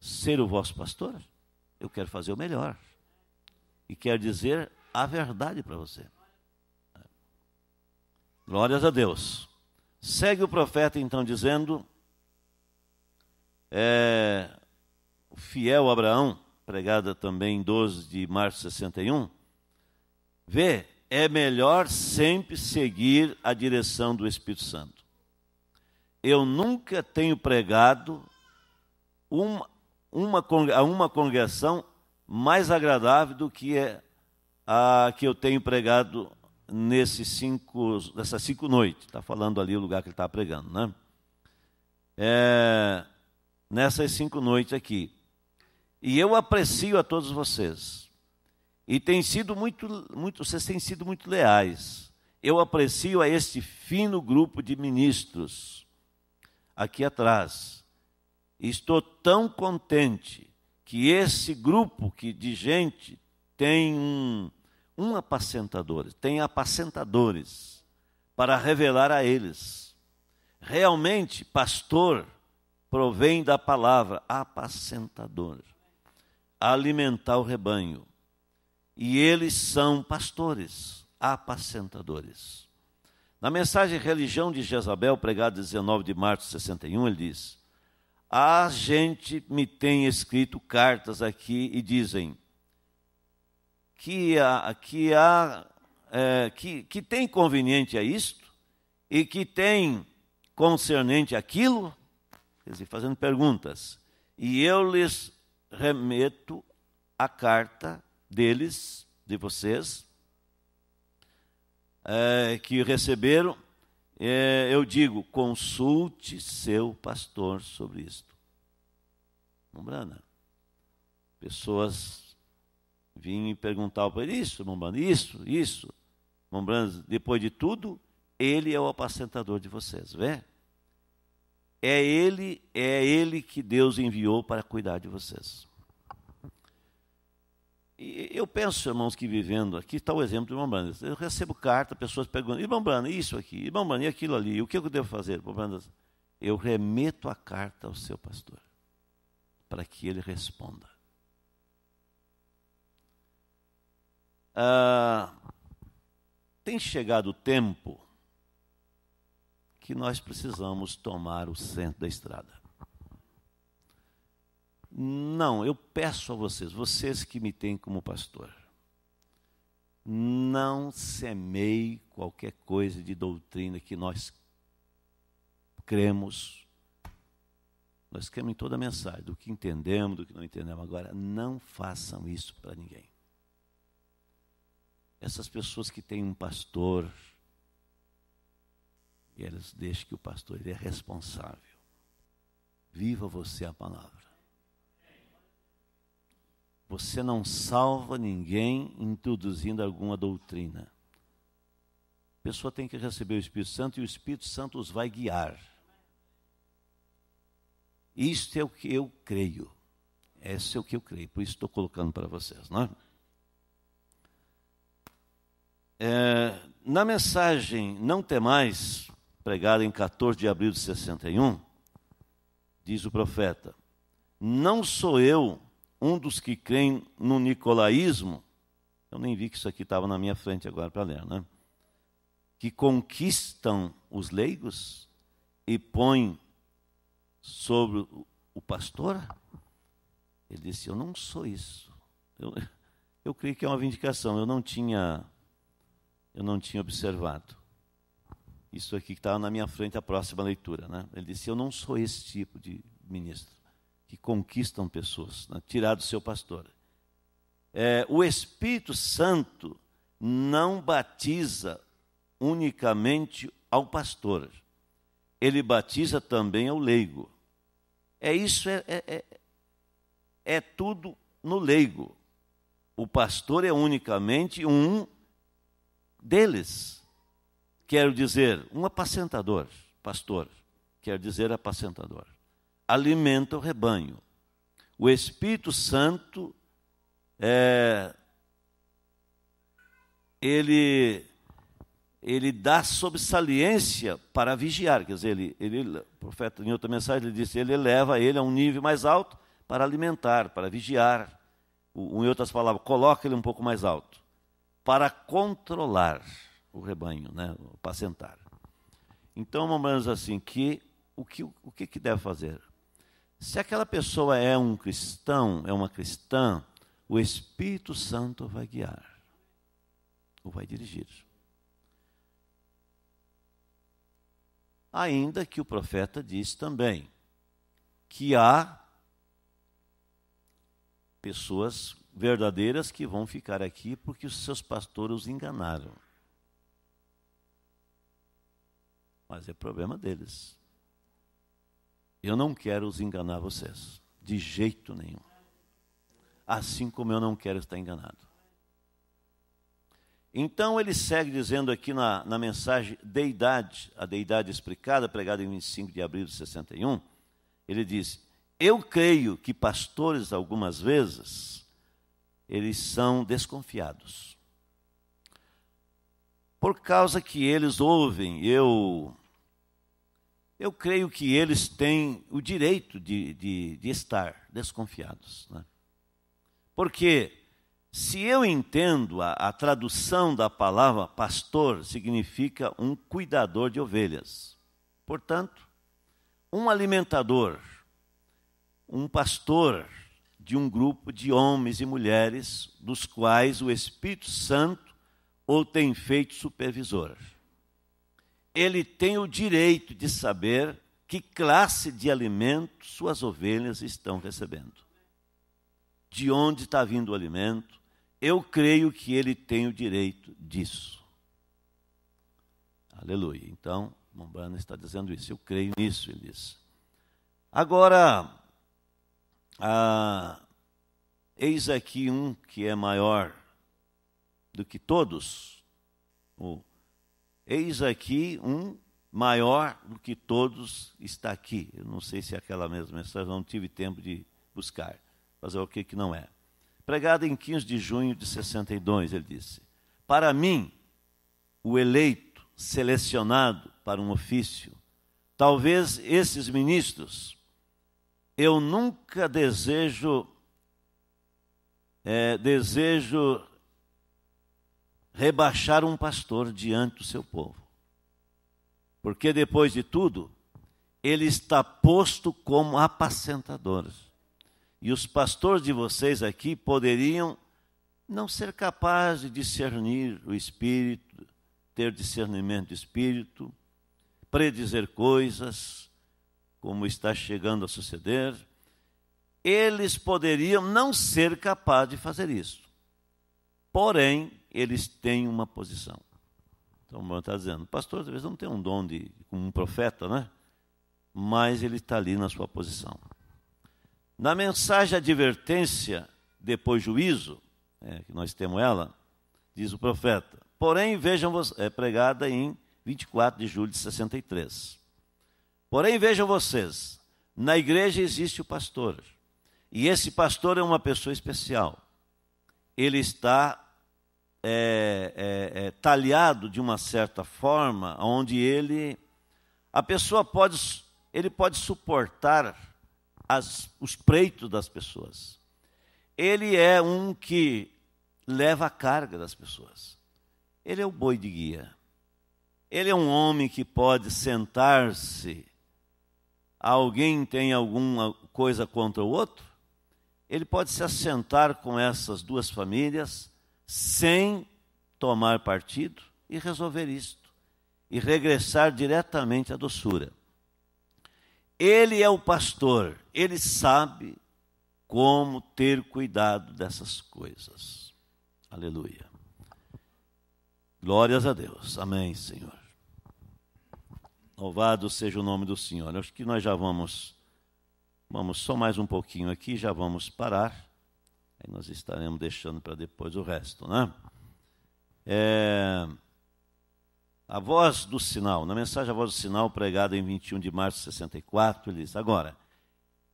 S1: ser o vosso pastor, eu quero fazer o melhor. E quero dizer a verdade para você. Glórias a Deus. Segue o profeta então dizendo: é, o fiel Abraão, pregada também em 12 de março de 61, vê, é melhor sempre seguir a direção do Espírito Santo. Eu nunca tenho pregado uma, uma, a uma congregação mais agradável do que é a que eu tenho pregado nesses cinco, nessas cinco noites. Está falando ali o lugar que ele está pregando, né? É, nessas cinco noites aqui. E eu aprecio a todos vocês. E tem sido muito, muito, vocês têm sido muito leais. Eu aprecio a este fino grupo de ministros aqui atrás. Estou tão contente que esse grupo que, de gente tem um, um apacentador, tem apacentadores para revelar a eles. Realmente, pastor provém da palavra apacentador, alimentar o rebanho. E eles são pastores, apacentadores. Na mensagem Religião de Jezabel, pregada 19 de março de 61, ele diz: A gente me tem escrito cartas aqui e dizem: que, há que, há é, que, que tem conveniente a isto e que tem concernente aquilo, quer dizer, fazendo perguntas. E eu lhes remeto a carta deles, de vocês, é, que receberam, é, eu digo, consulte seu pastor sobre isto. lembrando Pessoas vinham e perguntar para ele, isso, Mombrano, isso, isso. Mombrano, depois de tudo, ele é o apacentador de vocês, vê? É ele, é ele que Deus enviou para cuidar de vocês. E eu penso, irmãos, que vivendo, aqui está o exemplo do irmão Eu recebo carta, pessoas perguntam, irmão isso aqui, irmão e aquilo ali, o que eu devo fazer? Irmão eu remeto a carta ao seu pastor, para que ele responda. Ah, tem chegado o tempo que nós precisamos tomar o centro da estrada. Não, eu peço a vocês, vocês que me têm como pastor, não semeie qualquer coisa de doutrina que nós cremos. Nós cremos em toda a mensagem, do que entendemos, do que não entendemos. Agora, não façam isso para ninguém essas pessoas que têm um pastor e elas deixam que o pastor ele é responsável. Viva você a palavra. Você não salva ninguém introduzindo alguma doutrina. A pessoa tem que receber o Espírito Santo e o Espírito Santo os vai guiar. Isto é o que eu creio. Esse é o que eu creio. Por isso estou colocando para vocês, não é? É, na mensagem Não Temais, pregada em 14 de abril de 61, diz o profeta: Não sou eu um dos que creem no nicolaísmo. Eu nem vi que isso aqui estava na minha frente agora para ler, né? Que conquistam os leigos e põem sobre o pastor. Ele disse: Eu não sou isso. Eu, eu creio que é uma vindicação. Eu não tinha eu não tinha observado. Isso aqui que estava na minha frente, a próxima leitura. Né? Ele disse: Eu não sou esse tipo de ministro que conquistam pessoas, né? tirar do seu pastor. É, o Espírito Santo não batiza unicamente ao pastor, ele batiza também ao leigo. É isso, é, é, é, é tudo no leigo. O pastor é unicamente um deles. Quero dizer, um apacentador, pastor, quer dizer apacentador, alimenta o rebanho. O Espírito Santo é, ele ele dá sobresaliência para vigiar, quer dizer, ele, ele, o profeta em outra mensagem ele disse, ele eleva ele a um nível mais alto para alimentar, para vigiar, em outras palavras, coloca ele um pouco mais alto para controlar o rebanho, né, o pacentar. Então, mais ou menos assim, que o que, o que, que deve fazer? Se aquela pessoa é um cristão, é uma cristã, o Espírito Santo vai guiar, ou vai dirigir. Ainda que o profeta diz também que há pessoas verdadeiras que vão ficar aqui porque os seus pastores os enganaram. Mas é problema deles. Eu não quero os enganar vocês, de jeito nenhum. Assim como eu não quero estar enganado. Então ele segue dizendo aqui na, na mensagem Deidade, a Deidade explicada, pregada em 25 de abril de 61, ele diz: Eu creio que pastores algumas vezes eles são desconfiados. Por causa que eles ouvem, eu eu creio que eles têm o direito de, de, de estar desconfiados. Né? Porque se eu entendo a, a tradução da palavra pastor, significa um cuidador de ovelhas. Portanto, um alimentador, um pastor, de um grupo de homens e mulheres dos quais o Espírito Santo ou tem feito supervisor. Ele tem o direito de saber que classe de alimento suas ovelhas estão recebendo. De onde está vindo o alimento? Eu creio que ele tem o direito disso. Aleluia. Então, Mombana está dizendo isso. Eu creio nisso, ele diz. Agora, ah, eis aqui um que é maior do que todos. Ou, eis aqui um maior do que todos está aqui. Eu não sei se é aquela mesma mensagem, não tive tempo de buscar, mas é o que, que não é. Pregada em 15 de junho de 62, ele disse: Para mim, o eleito, selecionado para um ofício, talvez esses ministros eu nunca desejo é, desejo rebaixar um pastor diante do seu povo. Porque depois de tudo, ele está posto como apacentador. E os pastores de vocês aqui poderiam não ser capazes de discernir o espírito, ter discernimento de espírito, predizer coisas, como está chegando a suceder, eles poderiam não ser capazes de fazer isso. Porém, eles têm uma posição. Então, o está dizendo, pastor, talvez não tenha um dom de como um profeta, né? Mas ele está ali na sua posição. Na mensagem advertência, depois juízo, é, que nós temos ela, diz o profeta. Porém, vejam, é pregada em 24 de julho de 63. Porém, vejam vocês, na igreja existe o pastor. E esse pastor é uma pessoa especial. Ele está é, é, é, talhado de uma certa forma, onde ele, a pessoa pode, ele pode suportar as, os preitos das pessoas. Ele é um que leva a carga das pessoas. Ele é o boi de guia. Ele é um homem que pode sentar-se alguém tem alguma coisa contra o outro, ele pode se assentar com essas duas famílias sem tomar partido e resolver isto e regressar diretamente à doçura. Ele é o pastor, ele sabe como ter cuidado dessas coisas. Aleluia. Glórias a Deus. Amém, Senhor. Louvado seja o nome do Senhor. Acho que nós já vamos, vamos só mais um pouquinho aqui, já vamos parar. Aí nós estaremos deixando para depois o resto, né? É, a voz do sinal, na mensagem A Voz do Sinal, pregada em 21 de março de 64, ele diz: Agora,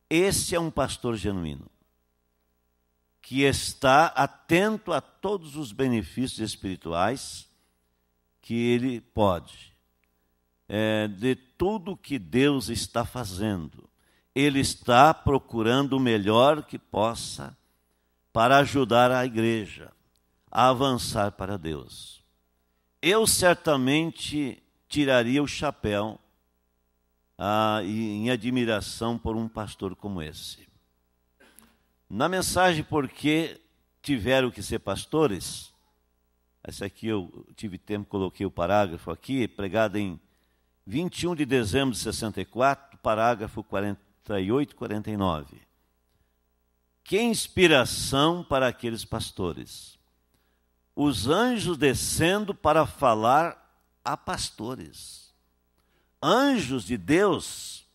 S1: esse é um pastor genuíno, que está atento a todos os benefícios espirituais que ele pode é, de tudo que Deus está fazendo. Ele está procurando o melhor que possa para ajudar a igreja a avançar para Deus. Eu certamente tiraria o chapéu ah, em admiração por um pastor como esse. Na mensagem, porque tiveram que ser pastores, essa aqui eu tive tempo, coloquei o parágrafo aqui, pregada em 21 de dezembro de 64, parágrafo 48 e 49. Que inspiração para aqueles pastores. Os anjos descendo para falar a pastores. Anjos de Deus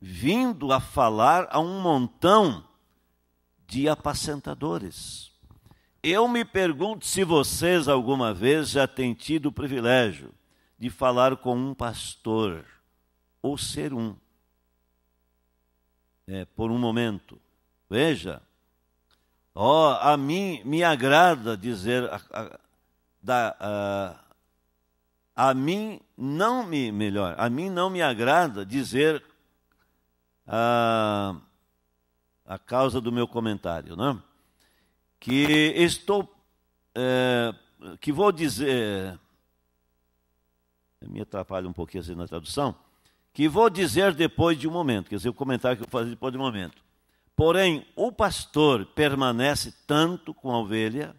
S1: vindo a falar a um montão de apacentadores. Eu me pergunto se vocês alguma vez já têm tido o privilégio de falar com um pastor ou ser um é, por um momento. Veja, ó, oh, a mim me agrada dizer a, a, da, a, a, mim não me melhor, a mim não me agrada dizer a, a causa do meu comentário, não né? Que estou é, que vou dizer me atrapalha um pouquinho assim na tradução, que vou dizer depois de um momento, quer dizer, o comentário que eu vou fazer depois de um momento. Porém, o pastor permanece tanto com a ovelha,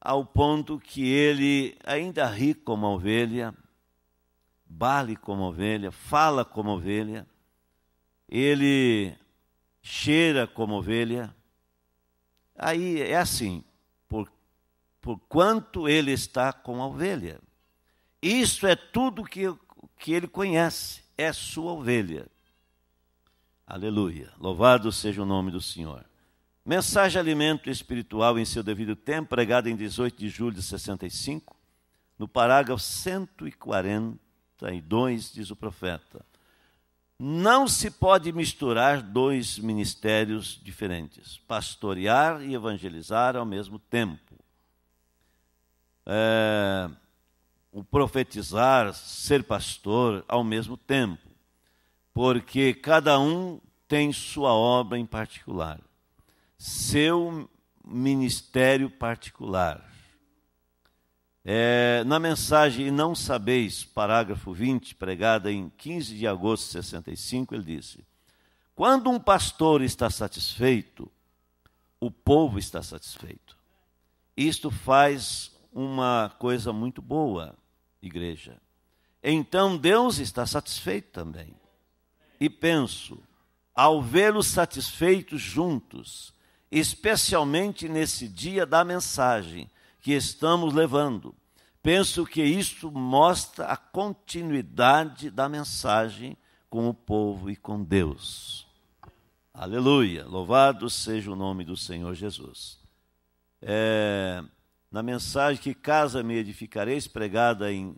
S1: ao ponto que ele ainda ri como a ovelha, bale como a ovelha, fala como a ovelha, ele cheira como a ovelha. Aí é assim, por, por quanto ele está com a ovelha. Isso é tudo que, que ele conhece, é sua ovelha. Aleluia. Louvado seja o nome do Senhor. Mensagem Alimento Espiritual em seu devido tempo, pregada em 18 de julho de 65, no parágrafo 142, diz o profeta: Não se pode misturar dois ministérios diferentes, pastorear e evangelizar ao mesmo tempo. É, o profetizar, ser pastor ao mesmo tempo, porque cada um tem sua obra em particular, seu ministério particular. É, na mensagem Não Sabeis, parágrafo 20, pregada em 15 de agosto de 65, ele disse: Quando um pastor está satisfeito, o povo está satisfeito. Isto faz uma coisa muito boa igreja. Então Deus está satisfeito também. E penso, ao vê-los satisfeitos juntos, especialmente nesse dia da mensagem que estamos levando, penso que isso mostra a continuidade da mensagem com o povo e com Deus. Aleluia! Louvado seja o nome do Senhor Jesus. É, na mensagem que Casa me edificareis, pregada em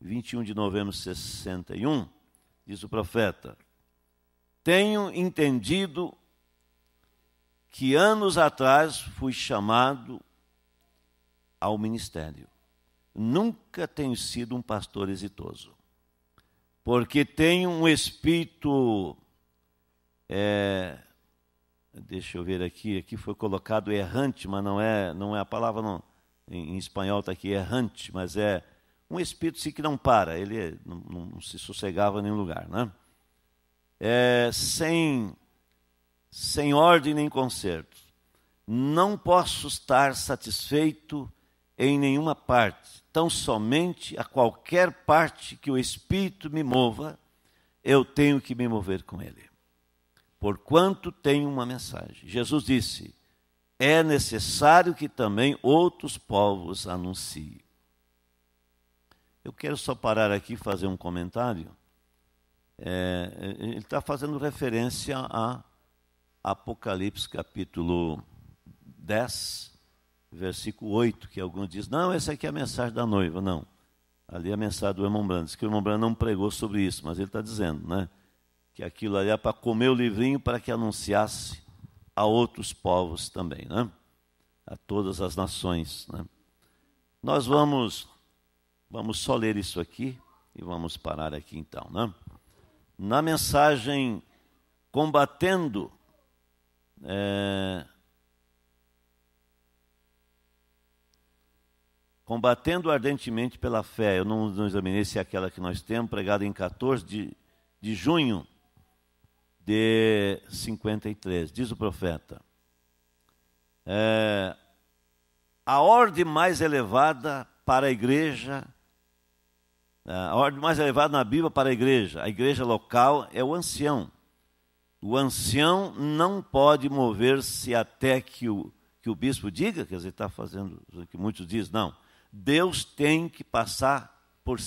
S1: 21 de novembro de 61, diz o profeta: Tenho entendido que anos atrás fui chamado ao ministério. Nunca tenho sido um pastor exitoso, porque tenho um espírito. É, deixa eu ver aqui, aqui foi colocado errante, mas não é, não é a palavra, não em, em espanhol está aqui errante, é mas é um espírito sim, que não para, ele é, não, não se sossegava em nenhum lugar, né? É, sem, sem ordem nem conserto. Não posso estar satisfeito em nenhuma parte, tão somente a qualquer parte que o espírito me mova, eu tenho que me mover com ele. Porquanto tenho uma mensagem. Jesus disse: é necessário que também outros povos anunciem. Eu quero só parar aqui e fazer um comentário. É, ele está fazendo referência a Apocalipse capítulo 10, versículo 8, que alguns dizem, não, essa aqui é a mensagem da noiva. Não, ali é a mensagem do irmão Brandes, que o irmão Brandes não pregou sobre isso, mas ele está dizendo, né? Que aquilo ali é para comer o livrinho para que anunciasse a outros povos também, né? a todas as nações. Né? Nós vamos, vamos só ler isso aqui e vamos parar aqui então. Né? Na mensagem Combatendo, é, combatendo ardentemente pela fé, eu não, não examinei se é aquela que nós temos, pregada em 14 de, de junho de 53. Diz o profeta: é, a ordem mais elevada para a igreja, é, a ordem mais elevada na Bíblia para a igreja, a igreja local é o ancião. O ancião não pode mover-se até que o, que o bispo diga, quer dizer, está fazendo o que muitos dizem, não. Deus tem que passar por,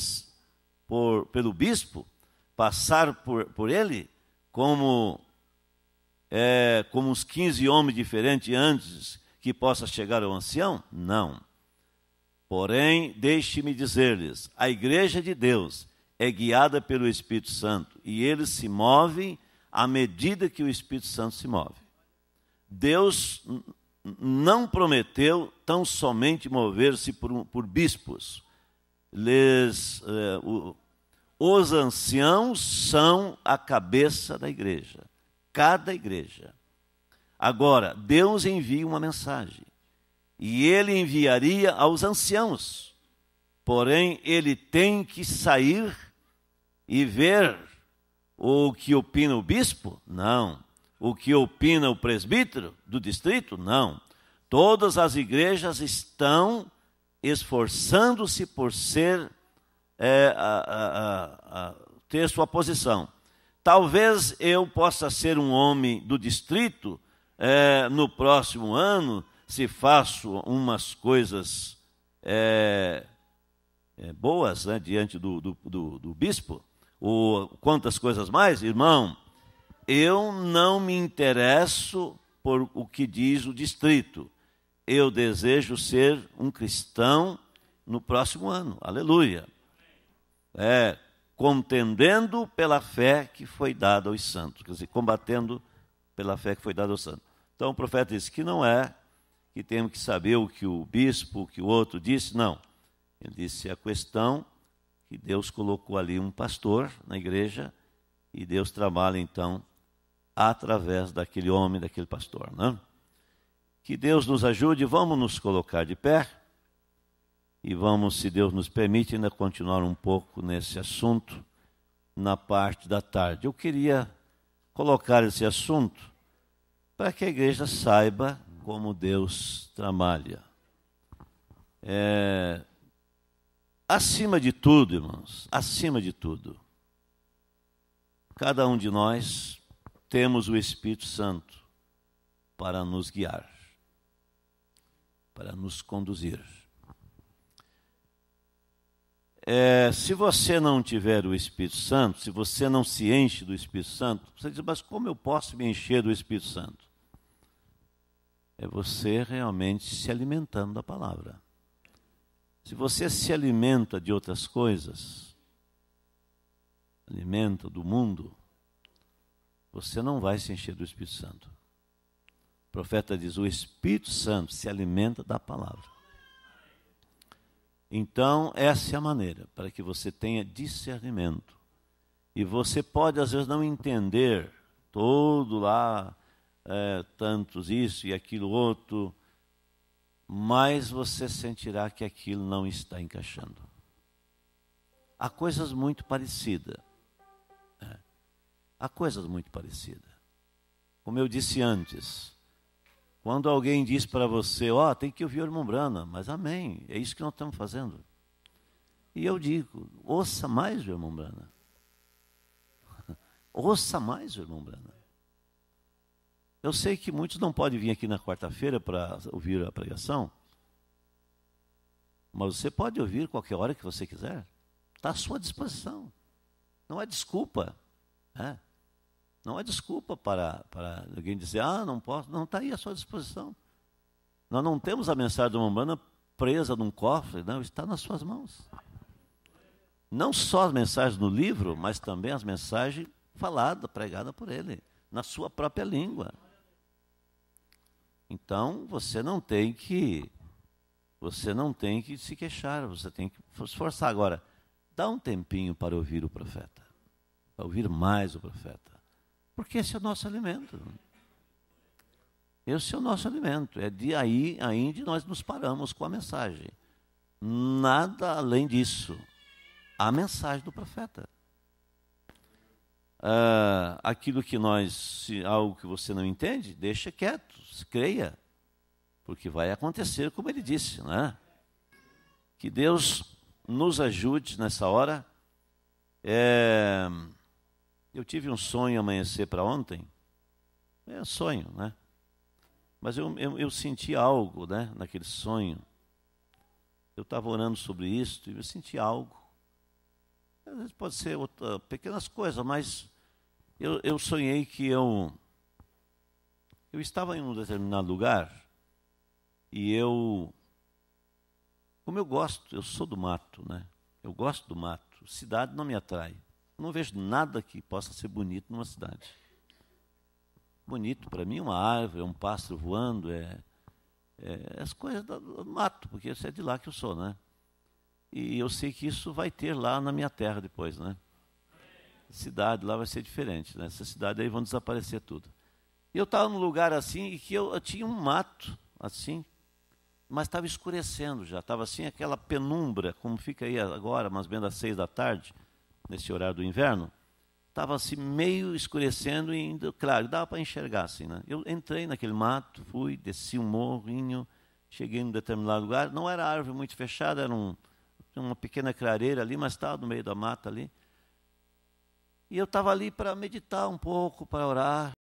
S1: por, pelo bispo, passar por, por ele como, é, como uns 15 homens diferentes antes que possa chegar ao ancião? Não. Porém, deixe-me dizer-lhes: a igreja de Deus é guiada pelo Espírito Santo e ele se move à medida que o Espírito Santo se move. Deus não prometeu tão somente mover-se por, por, bispos. lês eh, é, os anciãos são a cabeça da igreja, cada igreja. Agora, Deus envia uma mensagem e ele enviaria aos anciãos, porém, ele tem que sair e ver o que opina o bispo? Não. O que opina o presbítero do distrito? Não. Todas as igrejas estão esforçando-se por ser é, a, a, a, ter sua posição. Talvez eu possa ser um homem do distrito é, no próximo ano, se faço umas coisas é, é boas né, diante do, do, do, do bispo, ou quantas coisas mais, irmão. Eu não me interesso por o que diz o distrito. Eu desejo ser um cristão no próximo ano. Aleluia é, contendendo pela fé que foi dada aos santos, quer dizer, combatendo pela fé que foi dada aos santos. Então o profeta disse que não é que temos que saber o que o bispo, o que o outro disse, não. Ele disse a questão que Deus colocou ali um pastor na igreja e Deus trabalha então através daquele homem, daquele pastor, né? Que Deus nos ajude, vamos nos colocar de pé e vamos, se Deus nos permite, ainda continuar um pouco nesse assunto na parte da tarde. Eu queria colocar esse assunto para que a igreja saiba como Deus trabalha. É, acima de tudo, irmãos, acima de tudo, cada um de nós temos o Espírito Santo para nos guiar, para nos conduzir é, se você não tiver o Espírito Santo, se você não se enche do Espírito Santo, você diz, mas como eu posso me encher do Espírito Santo? É você realmente se alimentando da palavra. Se você se alimenta de outras coisas, alimenta do mundo, você não vai se encher do Espírito Santo. O profeta diz: o Espírito Santo se alimenta da palavra. Então, essa é a maneira para que você tenha discernimento. E você pode, às vezes, não entender todo lá, é, tantos isso e aquilo outro, mas você sentirá que aquilo não está encaixando. Há coisas muito parecidas. Né? Há coisas muito parecidas. Como eu disse antes, quando alguém diz para você, ó, oh, tem que ouvir o irmão Brana, mas amém, é isso que nós estamos fazendo. E eu digo, ouça mais o irmão Brana. ouça mais o irmão Brana. Eu sei que muitos não podem vir aqui na quarta-feira para ouvir a pregação, mas você pode ouvir qualquer hora que você quiser. Está à sua disposição. Não é desculpa. Né? Não é desculpa para, para alguém dizer, ah, não posso. Não, está aí à sua disposição. Nós não temos a mensagem do Umbanda presa num cofre, não, está nas suas mãos. Não só as mensagens no livro, mas também as mensagens faladas, pregadas por ele, na sua própria língua. Então, você não tem que você não tem que se queixar, você tem que se esforçar agora. Dá um tempinho para ouvir o profeta, para ouvir mais o profeta. Porque esse é o nosso alimento. Esse é o nosso alimento. É de aí ainda nós nos paramos com a mensagem. Nada além disso. A mensagem do profeta. Ah, aquilo que nós, se algo que você não entende, deixa quieto, creia, porque vai acontecer como ele disse, né? Que Deus nos ajude nessa hora. É, eu tive um sonho amanhecer para ontem. É sonho, né? Mas eu, eu, eu, senti algo né, naquele sonho. Eu estava orando sobre isso e eu senti algo. Às vezes pode ser outra, pequenas coisas, mas eu, eu sonhei que eu, eu estava em um determinado lugar e eu. Como eu gosto, eu sou do mato, né? Eu gosto do mato. Cidade não me atrai. Não vejo nada que possa ser bonito numa cidade. Bonito para mim é uma árvore, é um pássaro voando, é, é as coisas do mato, porque isso é de lá que eu sou, né? E eu sei que isso vai ter lá na minha terra depois, né? Cidade lá vai ser diferente, né? Essa cidade aí vão desaparecer tudo. E eu estava num lugar assim e que eu, eu tinha um mato assim, mas estava escurecendo já, estava assim aquela penumbra, como fica aí agora, mais ou menos às seis da tarde, nesse horário do inverno, estava assim, meio escurecendo e indo, claro, dava para enxergar assim. Né? Eu entrei naquele mato, fui, desci um morrinho, cheguei num determinado lugar, não era árvore muito fechada, era um, uma pequena clareira ali, mas estava no meio da mata ali. E eu estava ali para meditar um pouco, para orar.